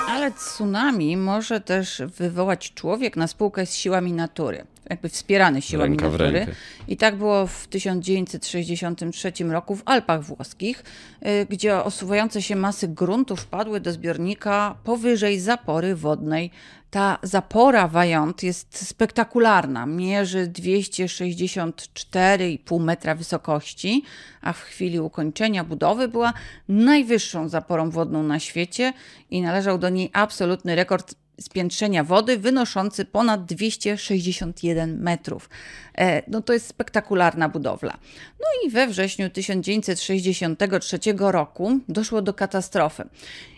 Ale tsunami może też wywołać człowiek na spółkę z siłami natury, jakby wspierany siłami Ręka natury. I tak było w 1963 roku w Alpach Włoskich, y, gdzie osuwające się masy gruntu wpadły do zbiornika powyżej zapory wodnej ta zapora Wajont jest spektakularna. Mierzy 264,5 metra wysokości, a w chwili ukończenia budowy była najwyższą zaporą wodną na świecie i należał do niej absolutny rekord spiętrzenia wody wynoszący ponad 261 metrów. E, no to jest spektakularna budowla. No i we wrześniu 1963 roku doszło do katastrofy.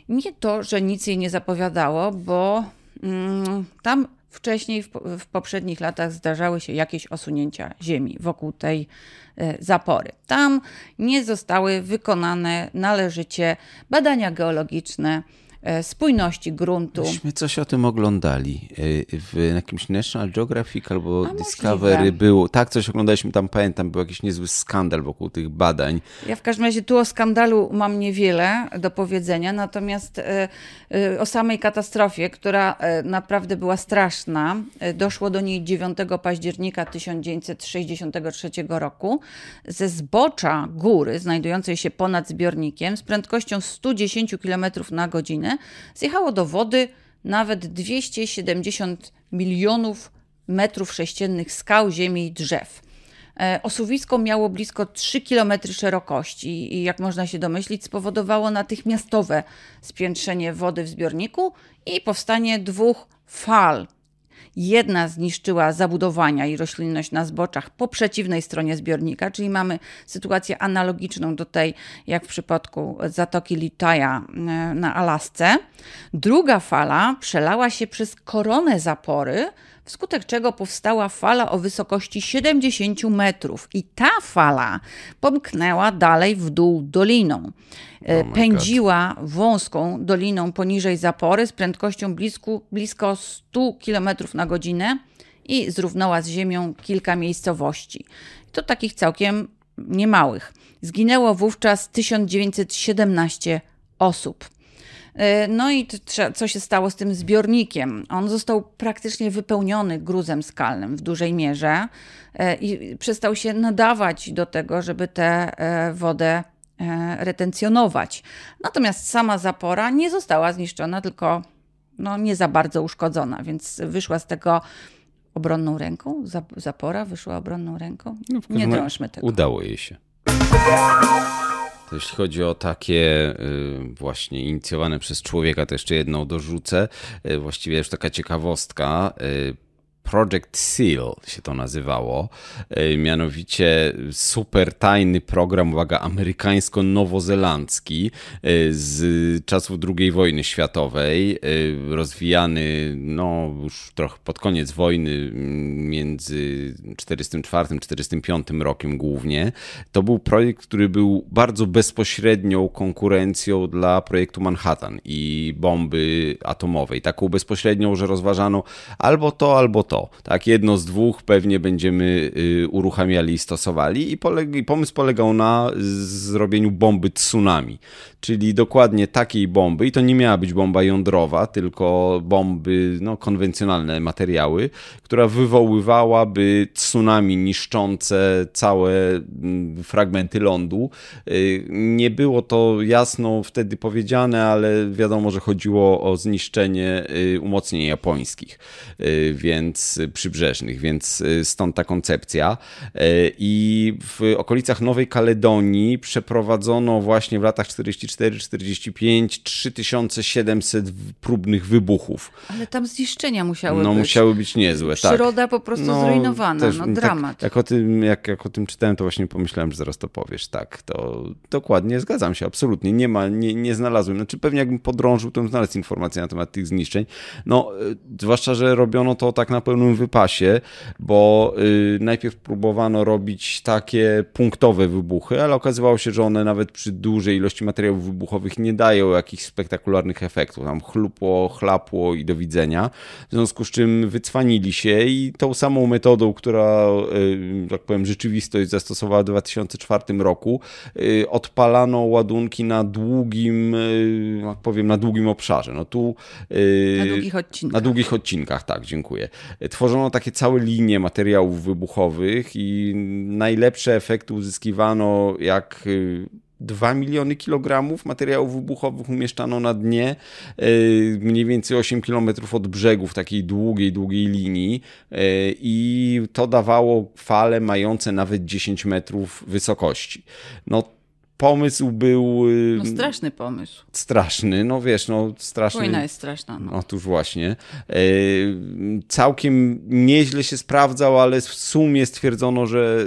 Nie to, że nic jej nie zapowiadało, bo Mm, tam wcześniej, w, poprzednich latach zdarzały się jakieś osunięcia ziemi wokół tej e, zapory. Tam nie zostały wykonane należycie badania geologiczne E, spójności gruntu. Myśmy coś o tym oglądali e, w jakimś National Geographic albo A, Discovery możliwe. było. Tak, coś oglądaliśmy tam, pamiętam, był jakiś niezły skandal wokół tych badań. Ja w każdym razie tu o skandalu mam niewiele do powiedzenia, natomiast e, o samej katastrofie, która naprawdę była straszna, doszło do niej 9 października 1963 roku ze zbocza góry znajdującej się ponad zbiornikiem z prędkością 110 km na godzinę Ukrainy, zjechało do wody nawet 270 milionów metrów sześciennych skał, ziemi i drzew. E, Osuwisko miało blisko 3 km szerokości i, jak można się domyślić, spowodowało natychmiastowe spiętrzenie wody w zbiorniku i powstanie dwóch fal Jedna zniszczyła zabudowania i roślinność na zboczach po przeciwnej stronie zbiornika, czyli mamy sytuację analogiczną do tej, jak w przypadku Zatoki Litaja e, na Alasce. Druga fala przelała się przez koronę zapory, wskutek czego powstała fala o wysokości 70 metrów i ta fala pomknęła dalej w dół doliną. E, oh Pędziła God. wąską doliną poniżej zapory z prędkością blisko, blisko 100 km na godzinę i zrównała z ziemią kilka miejscowości. To takich całkiem niemałych. Zginęło wówczas 1917 osób. E, no i co się stało z tym zbiornikiem? On został praktycznie wypełniony gruzem skalnym w dużej mierze e, i przestał się nadawać do tego, żeby tę e, wodę retencjonować. Natomiast sama zapora nie została zniszczona, tylko no, nie za bardzo uszkodzona, więc wyszła z tego obronną ręką? Zapora wyszła obronną ręką? No, nie drążmy tego. Udało jej się jeśli chodzi o takie y, właśnie inicjowane przez człowieka, to jeszcze jedną dorzucę. Y, właściwie już taka ciekawostka y, Project Seal się to nazywało, e, mianowicie super tajny program, uwaga, amerykańsko-nowozelandzki e, z czasów II wojny światowej, e, rozwijany no już trochę pod koniec wojny między 1944-1945 rokiem głównie. To był projekt, który był bardzo bezpośrednią konkurencją dla projektu Manhattan i bomby atomowej. Taką bezpośrednią, że rozważano albo to, albo to tak, jedno z dwóch pewnie będziemy y, uruchamiali i stosowali. I poleg pomysł polegał na zrobieniu bomby tsunami, czyli dokładnie takiej bomby, i to nie miała być bomba jądrowa, tylko bomby, no, konwencjonalne materiały, która wywoływałaby tsunami niszczące całe mm, fragmenty lądu. Y, nie było to jasno wtedy powiedziane, ale wiadomo, że chodziło o zniszczenie y, umocnień japońskich, więc Y, przybrzeżnych, więc y, stąd ta koncepcja. Y, I w okolicach Nowej Kaledonii przeprowadzono właśnie w latach 44-45 3700 próbnych wybuchów. Ale tam zniszczenia musiały no, być. No musiały być niezłe, Przyroda tak. Przyroda po prostu no, zrujnowana, też, no tak, dramat. Tak, jak, o tym, jak, jak o tym czytałem, to właśnie pomyślałem, że zaraz to powiesz, tak, to dokładnie zgadzam się, absolutnie, nie ma, nie, nie znalazłem, znaczy pewnie jakbym podrążył, to bym znalazł informacje na temat tych zniszczeń, no zwłaszcza, że robiono to tak naprawdę pełnym wypasie, bo y, najpierw próbowano robić takie punktowe wybuchy, ale okazywało się, że one nawet przy dużej ilości materiałów wybuchowych nie dają jakichś spektakularnych efektów. Tam chlupło, chlapło i do widzenia. W związku z czym wycwanili się i tą samą metodą, która, y, tak powiem, rzeczywistość zastosowała w 2004 roku, y, odpalano ładunki na długim, jak no, powiem, na długim obszarze. No tu, na długich odcinkach. Na długich odcinkach, tak, dziękuję tworzono takie całe linie materiałów wybuchowych i najlepsze efekty uzyskiwano jak 2 y, miliony kilogramów materiałów wybuchowych umieszczano na dnie, y, mniej więcej 8 kilometrów od brzegów takiej długiej, długiej linii y, i to dawało fale mające nawet 10 metrów wysokości. No pomysł był. Y, no straszny pomysł. Straszny, no wiesz, no straszny. Wojna jest straszna. No. Otóż no, właśnie. E, całkiem nieźle się sprawdzał, ale w sumie stwierdzono, że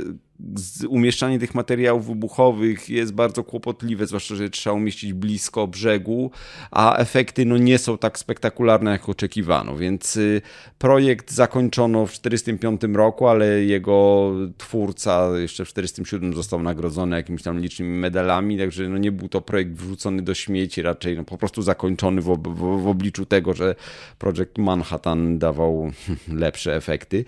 umieszczanie tych materiałów wybuchowych jest bardzo kłopotliwe, zwłaszcza, że trzeba umieścić blisko brzegu, a efekty no, nie są tak spektakularne, jak oczekiwano. Więc y, projekt zakończono w 1945 roku, ale jego twórca jeszcze w 1947 został nagrodzony jakimiś tam licznymi medalami, także no, nie był to projekt wrzucony do śmieci, raczej no, po prostu zakończony w, ob w obliczu tego, że Project Manhattan dawał *laughs* lepsze efekty.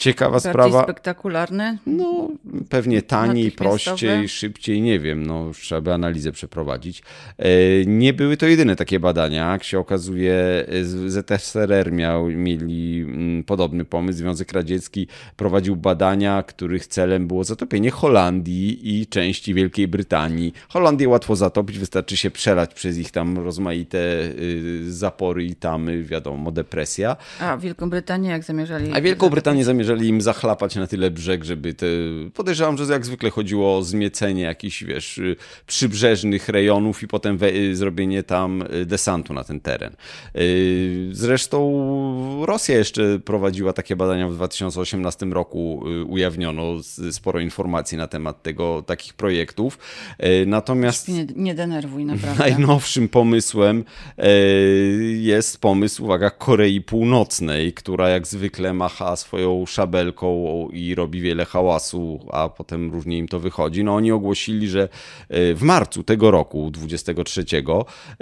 Ciekawa Bardziej sprawa. spektakularny? No, pewnie taniej, prościej, szybciej, nie wiem, no, już trzeba by analizę przeprowadzić. E, nie były to jedyne takie badania. Jak się okazuje, ZSRR miał, mieli mm, podobny pomysł. Związek Radziecki prowadził badania, których celem było zatopienie Holandii i części Wielkiej Brytanii. Holandię łatwo zatopić, wystarczy się przelać przez ich tam rozmaite y, zapory i tamy, wiadomo, depresja. A Wielką Brytanię jak zamierzali? A Wielką Brytanię zamierzali jeżeli im zachlapać na tyle brzeg, żeby te... Podejrzewam, że jak zwykle chodziło o zmiecenie jakichś, wiesz, y, przybrzeżnych rejonów i potem we... Y, zrobienie tam y, desantu na ten teren. Zresztą Rosja jeszcze prowadziła takie badania w 2018 roku, ujawniono sporo informacji na temat tego, takich projektów. Natomiast... Nie, nie denerwuj, *laughs* naprawdę. Najnowszym pomysłem jest pomysł, uwaga, Korei Północnej, która jak zwykle macha swoją szabelką i robi wiele hałasu, a potem różnie im to wychodzi. No oni ogłosili, że e, w marcu tego roku, 23,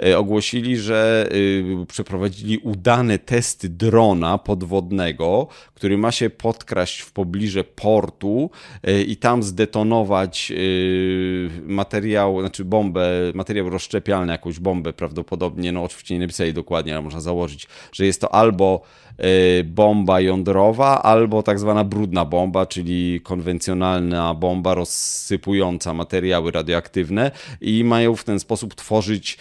e, ogłosili, że e, przeprowadzili udane testy drona podwodnego, który ma się podkraść w pobliże portu i tam zdetonować materiał, znaczy bombę, materiał rozszczepialny, jakąś bombę prawdopodobnie, no oczywiście nie napisali dokładnie, ale można założyć, że jest to albo Y, bomba jądrowa albo tak zwana brudna bomba, czyli konwencjonalna bomba rozsypująca materiały radioaktywne i mają w ten sposób tworzyć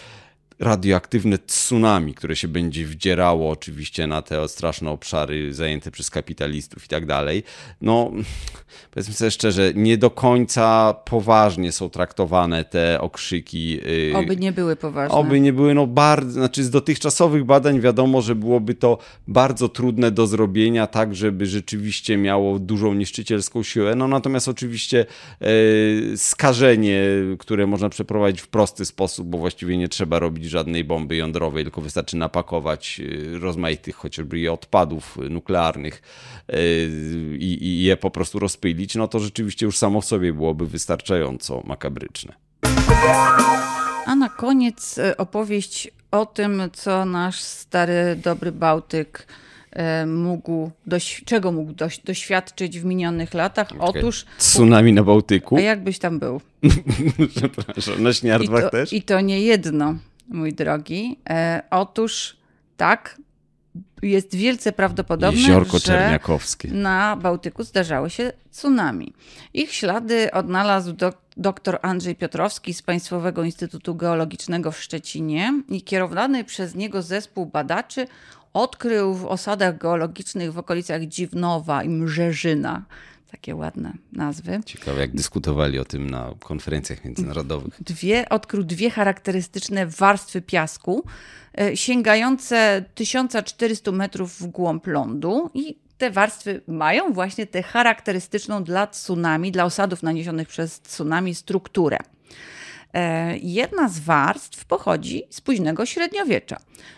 radioaktywne tsunami, które się będzie wdzierało oczywiście na te straszne obszary zajęte przez kapitalistów i tak dalej. No, *laughs* powiedzmy sobie szczerze, nie do końca poważnie są traktowane te okrzyki. Y, oby nie były poważne. Oby nie były, no bardzo, znaczy z dotychczasowych badań wiadomo, że byłoby to bardzo trudne do zrobienia, tak żeby rzeczywiście miało dużą niszczycielską siłę. No natomiast oczywiście yy, skażenie, które można przeprowadzić w prosty sposób, bo właściwie nie trzeba robić żadnej bomby jądrowej, tylko wystarczy napakować y, rozmaitych chociażby i odpadów y, nuklearnych y, i, i je po prostu rozpylić, no to rzeczywiście już samo w sobie byłoby wystarczająco makabryczne. A na koniec opowieść o tym, co nasz stary dobry Bałtyk mógł, czego mógł doświadczyć w minionych latach? Okay. Otóż... Tsunami na Bałtyku? A jakbyś tam był? *laughs* Przepraszam, na śniardwach I to, też? I to nie jedno mój drogi. E, otóż tak, jest wielce prawdopodobne, Jeziorko że na Bałtyku zdarzały się tsunami. Ich ślady odnalazł dr Andrzej Piotrowski z Państwowego Instytutu Geologicznego w Szczecinie i kierowany przez niego zespół badaczy odkrył w osadach geologicznych w okolicach Dziwnowa i Mrzeżyna takie ładne nazwy. Ciekawe, jak dyskutowali o tym na konferencjach międzynarodowych. Dwie, odkrył dwie charakterystyczne warstwy piasku, e, sięgające 1400 metrów w głąb lądu i te warstwy mają właśnie tę charakterystyczną dla tsunami, dla osadów naniesionych przez tsunami strukturę. E, jedna z warstw pochodzi z późnego średniowiecza,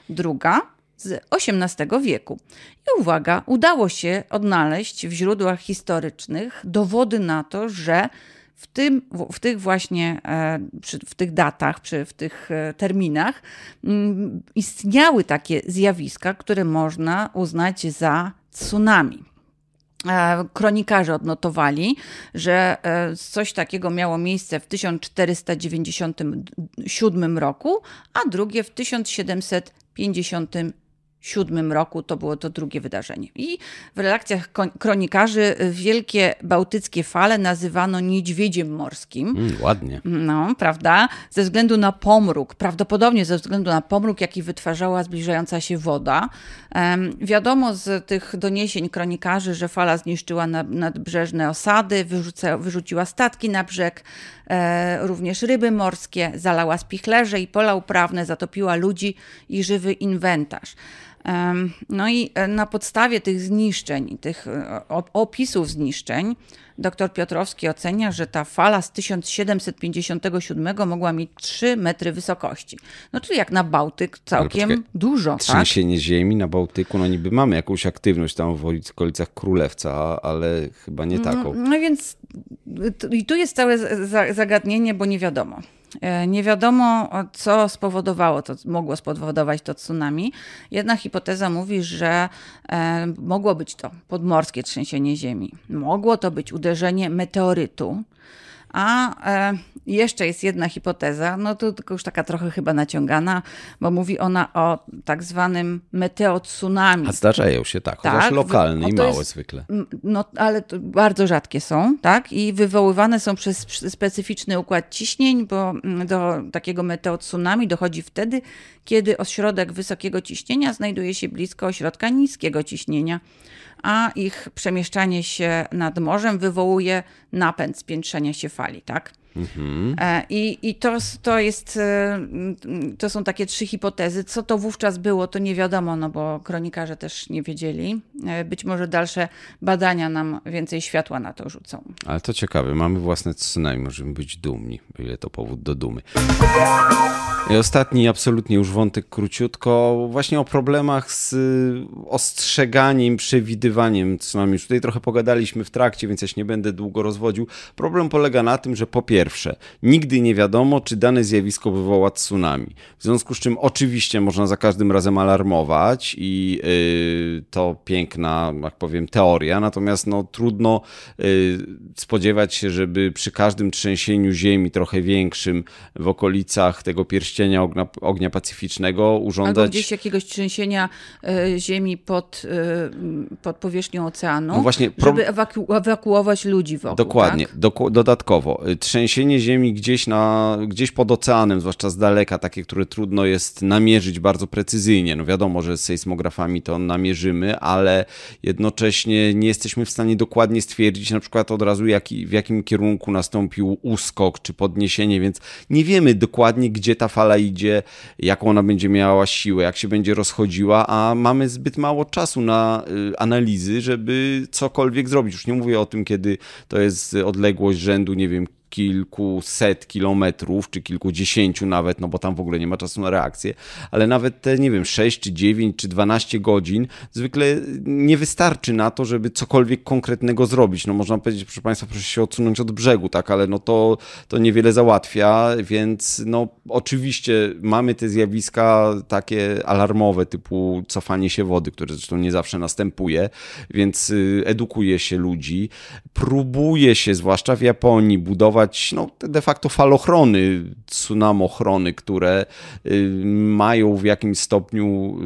druga z XVIII wieku. I uwaga, udało się odnaleźć w źródłach historycznych dowody na to, że w, tym, w tych właśnie, e, w tych datach, w tych e, terminach mm, istniały takie zjawiska, które można uznać za tsunami. E, kronikarze odnotowali, że coś takiego miało miejsce w 1497 roku, a drugie w 1750. 2007 roku to było to drugie wydarzenie. I w relacjach kronikarzy wielkie bałtyckie fale nazywano niedźwiedziem morskim. Mm, ładnie. No, prawda? Ze względu na pomruk, prawdopodobnie ze względu na pomruk, jaki wytwarzała zbliżająca się woda. Um, wiadomo z tych doniesień kronikarzy, że fala zniszczyła nadbrzeżne osady, wyrzuca, wyrzuciła statki na brzeg, e, również ryby morskie, zalała spichlerze i pola uprawne, zatopiła ludzi i żywy inwentarz. No i e, na podstawie tych zniszczeń, tych e, opisów zniszczeń, dr Piotrowski ocenia, że ta fala z 1757 mogła mieć 3 metry wysokości. No czyli jak na Bałtyk całkiem no, dużo. Tak? Trzęsienie tak? ziemi na Bałtyku, no niby mamy jakąś aktywność tam w okolicach Królewca, ale chyba nie no, taką. No, no więc i tu jest całe zagadnienie, bo nie wiadomo. E, nie wiadomo, co spowodowało to, mogło spowodować to tsunami. Jedna hipoteza mówi, że e, mogło być to podmorskie trzęsienie ziemi, mogło to być uderzenie meteorytu. A e, jeszcze jest jedna hipoteza, no to tylko już taka trochę chyba naciągana, bo mówi ona o tak zwanym meteotsunami. A zdarzają się tak, tak chociaż lokalne i małe jest, zwykle. No ale bardzo rzadkie są, tak? I wywoływane są przez specyficzny układ ciśnień, bo do takiego meteotsunami dochodzi wtedy, kiedy ośrodek wysokiego ciśnienia znajduje się blisko ośrodka niskiego ciśnienia a ich przemieszczanie się nad morzem wywołuje napęd spiętrzenia się fali, tak? Mhm. E, I, i to, to, jest, e, to są takie trzy hipotezy. Co to wówczas było, to nie wiadomo, no bo kronikarze też nie wiedzieli. E, być może dalsze badania nam więcej światła na to rzucą. Ale to ciekawe, mamy własne tsunami, możemy być dumni, ile to powód do dumy. I ostatni, absolutnie już wątek króciutko, właśnie o problemach z y, ostrzeganiem, przewidywaniem tsunami. Już tutaj trochę pogadaliśmy w trakcie, więc ja się nie będę długo rozwodził. Problem polega na tym, że po pierwsze, pierwsze, nigdy nie wiadomo, czy dane zjawisko wywoła tsunami. W związku z czym oczywiście można za każdym razem alarmować i yy, to piękna, jak powiem, teoria, natomiast no, trudno yy, spodziewać się, żeby przy każdym trzęsieniu ziemi trochę większym w okolicach tego pierścienia ognia, ognia pacyficznego urządzać... Albo gdzieś jakiegoś trzęsienia yy, ziemi pod, e, pod powierzchnią oceanu, no właśnie, żeby ewaku ewakuować ludzi wokół. Dokładnie, tak? dodatkowo. Y, trzęsienie trzęsienie ziemi gdzieś, na, gdzieś pod oceanem, zwłaszcza z daleka, takie, które trudno jest namierzyć bardzo precyzyjnie. No wiadomo, że z sejsmografami to namierzymy, ale jednocześnie nie jesteśmy w stanie dokładnie stwierdzić na przykład od razu, jak, w jakim kierunku nastąpił uskok czy podniesienie, więc nie wiemy dokładnie, gdzie ta fala idzie, jaką ona będzie miała siłę, jak się będzie rozchodziła, a mamy zbyt mało czasu na y, analizy, żeby cokolwiek zrobić. Już nie mówię o tym, kiedy to jest odległość rzędu, nie wiem, kilkuset kilometrów, czy kilkudziesięciu nawet, no bo tam w ogóle nie ma czasu na reakcję, ale nawet te, nie wiem, 6 czy 9 czy 12 godzin zwykle nie wystarczy na to, żeby cokolwiek konkretnego zrobić. No można powiedzieć, proszę Państwa, proszę się odsunąć od brzegu, tak, ale no to, to niewiele załatwia, więc no oczywiście mamy te zjawiska takie alarmowe, typu cofanie się wody, które zresztą nie zawsze następuje, więc y, edukuje się ludzi, próbuje się, zwłaszcza w Japonii, budować budować no, de facto falochrony, tsunamochrony, które y, mają w jakimś stopniu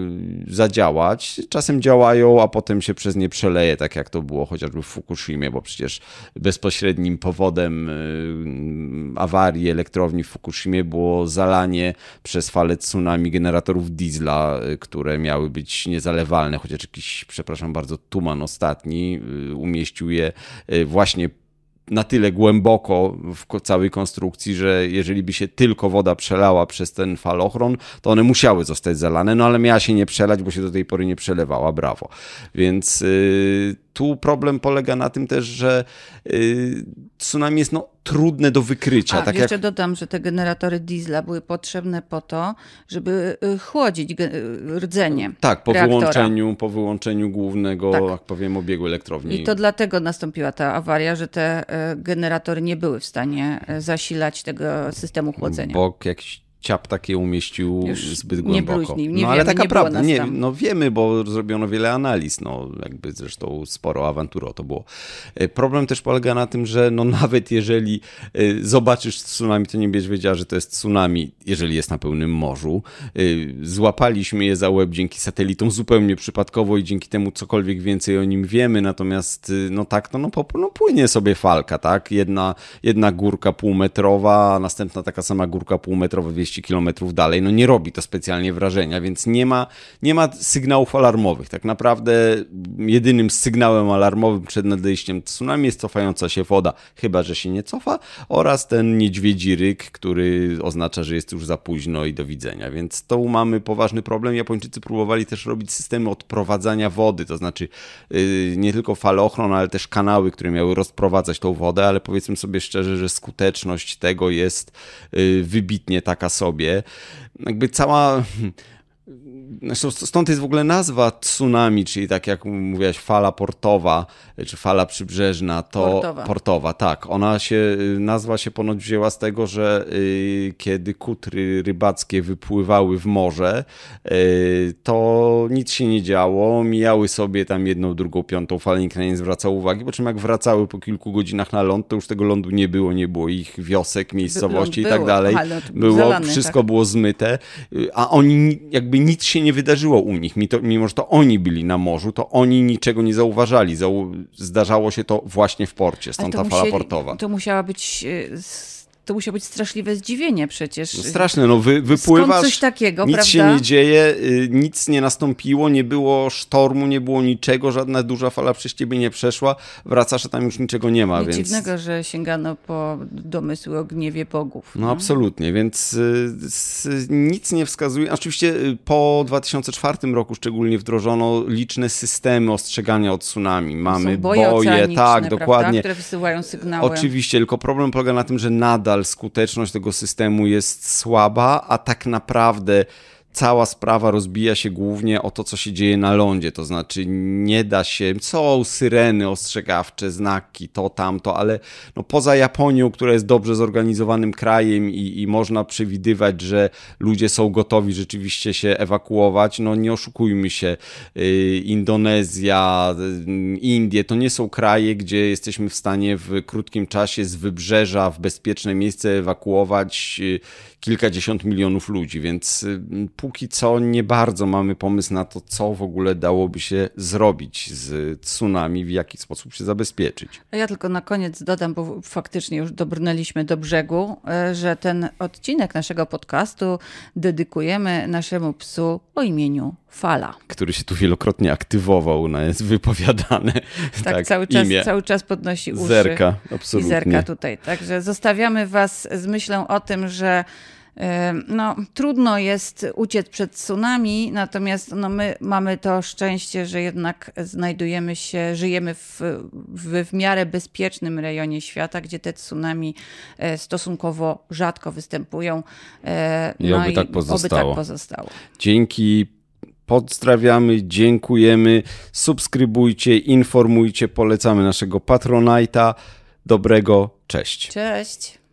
y, zadziałać. Czasem działają, a potem się przez nie przeleje, tak jak to było chociażby w Fukushimie, bo przecież bezpośrednim powodem y, mm, awarii elektrowni w Fukushimie było zalanie przez falę tsunami generatorów diesla, które miały być niezalewalne, chociaż jakiś, przepraszam bardzo, tuman ostatni umieścił je właśnie na tyle głęboko w całej konstrukcji, że jeżeli by się tylko woda przelała przez ten falochron, to one musiały zostać zalane, no ale miała się nie przelać, bo się do tej pory nie przelewała, brawo. Więc yy, tu problem polega na tym też, że y, tsunami jest no, trudne do wykrycia. A, tak jeszcze jak... dodam, że te generatory diesla były potrzebne po to, żeby y, chłodzić y, rdzenie. Tak, po wyłączeniu, po wyłączeniu głównego, tak. jak powiem, obiegu elektrowni. I to dlatego nastąpiła ta awaria, że te generatory nie były w stanie zasilać tego systemu chłodzenia. jakiś ciap takie umieścił Już zbyt głęboko. bluźni, nie no wiemy, ale taka nie prawda, nie, no wiemy, bo zrobiono wiele analiz, no jakby zresztą sporo awantur to było. E, problem też polega na tym, że no *laughs* nawet jeżeli e, zobaczysz tsunami, to nie będziesz wiedziała, że to jest tsunami, jeżeli jest na pełnym morzu. E, złapaliśmy je za łeb dzięki satelitom zupełnie przypadkowo i dzięki temu cokolwiek więcej o nim wiemy, natomiast no tak, to no, no płynie sobie falka, tak? Jedna, jedna górka półmetrowa, następna taka sama górka półmetrowa, 200 kilometrów km dalej, no nie robi to specjalnie wrażenia, więc nie ma, nie ma sygnałów alarmowych. Tak naprawdę jedynym sygnałem alarmowym przed nadejściem tsunami jest cofająca się woda, chyba że się nie cofa, oraz ten niedźwiedzi ryk, który oznacza, że jest już za późno i do widzenia. Więc tu mamy poważny problem. Japończycy próbowali też robić systemy odprowadzania wody, to znaczy yy, nie tylko falochron, ale też kanały, które miały rozprowadzać tą wodę, ale powiedzmy sobie szczerze, że skuteczność tego jest yy, wybitnie taka sobie sobie. Jakby cała stąd jest w ogóle nazwa tsunami, czyli tak jak mówiłaś, fala portowa, y, czy fala przybrzeżna, to portowa. portowa tak, ona się, y, nazwa się ponoć wzięła z tego, że y, kiedy kutry rybackie wypływały w morze, to nic się nie działo, mijały sobie tam jedną, drugą, piątą falę, nikt na nie zwracał uwagi, po czym jak wracały po kilku godzinach na ląd, to już tego lądu nie było, nie było ich wiosek, miejscowości i tak dalej. Było, wszystko tak. było zmyte, a oni jakby nic się nie wydarzyło u nich, mimo że to oni byli na morzu, to oni niczego nie zauważali. Zdarzało się to właśnie w porcie, stąd ta musieli, fala portowa. To musiała być y, to musiało być straszliwe zdziwienie przecież. No straszne, no wy, wypływasz, Skąd coś takiego, nic prawda? się nie dzieje, y, nic nie nastąpiło, nie było sztormu, nie było niczego, żadna duża fala przez ciebie nie przeszła, wracasz, a tam już niczego nie ma. Nie więc... dziwnego, że sięgano po domysły o gniewie bogów. No, no absolutnie, więc y, nic nie wskazuje. Oczywiście y, po 2004 roku szczególnie wdrożono liczne systemy ostrzegania od tsunami. Mamy boje, boje tak, prawda? dokładnie. Które wysyłają sygnały. Oczywiście, tylko problem polega na tym, że nadal nadal skuteczność tego systemu jest słaba, a tak naprawdę cała sprawa rozbija się głównie o to, co się dzieje na lądzie, to znaczy nie da się, są syreny ostrzegawcze, znaki, to, tamto, ale no poza Japonią, która jest dobrze zorganizowanym krajem i, i można przewidywać, że ludzie są gotowi rzeczywiście się ewakuować, no nie oszukujmy się, y, Indonezja, y, Indie, to nie są kraje, gdzie jesteśmy w stanie w krótkim czasie z wybrzeża w bezpieczne miejsce ewakuować y, kilkadziesiąt milionów ludzi, więc y, póki co nie bardzo mamy pomysł na to, co w ogóle dałoby się zrobić z tsunami, w jaki sposób się zabezpieczyć. No ja tylko na koniec dodam, bo faktycznie już dobrnęliśmy do brzegu, e, że ten odcinek naszego podcastu dedykujemy naszemu psu o imieniu Fala. Który się tu wielokrotnie aktywował, na no jest wypowiadane. *laughs* Tak, tak cały, czas, cały czas podnosi uszy. Zerka, absolutnie. I zerka tutaj. Także zostawiamy Was z myślą o tym, że no, trudno jest uciec przed tsunami, natomiast no, my mamy to szczęście, że jednak znajdujemy się, żyjemy w, w, w miarę bezpiecznym rejonie świata, gdzie te tsunami e, stosunkowo rzadko występują. E, no I tak oby, i tak, pozostało. oby tak pozostało. Dzięki Pozdrawiamy, dziękujemy, subskrybujcie, informujcie, polecamy naszego patronajta. Dobrego, cześć. Cześć.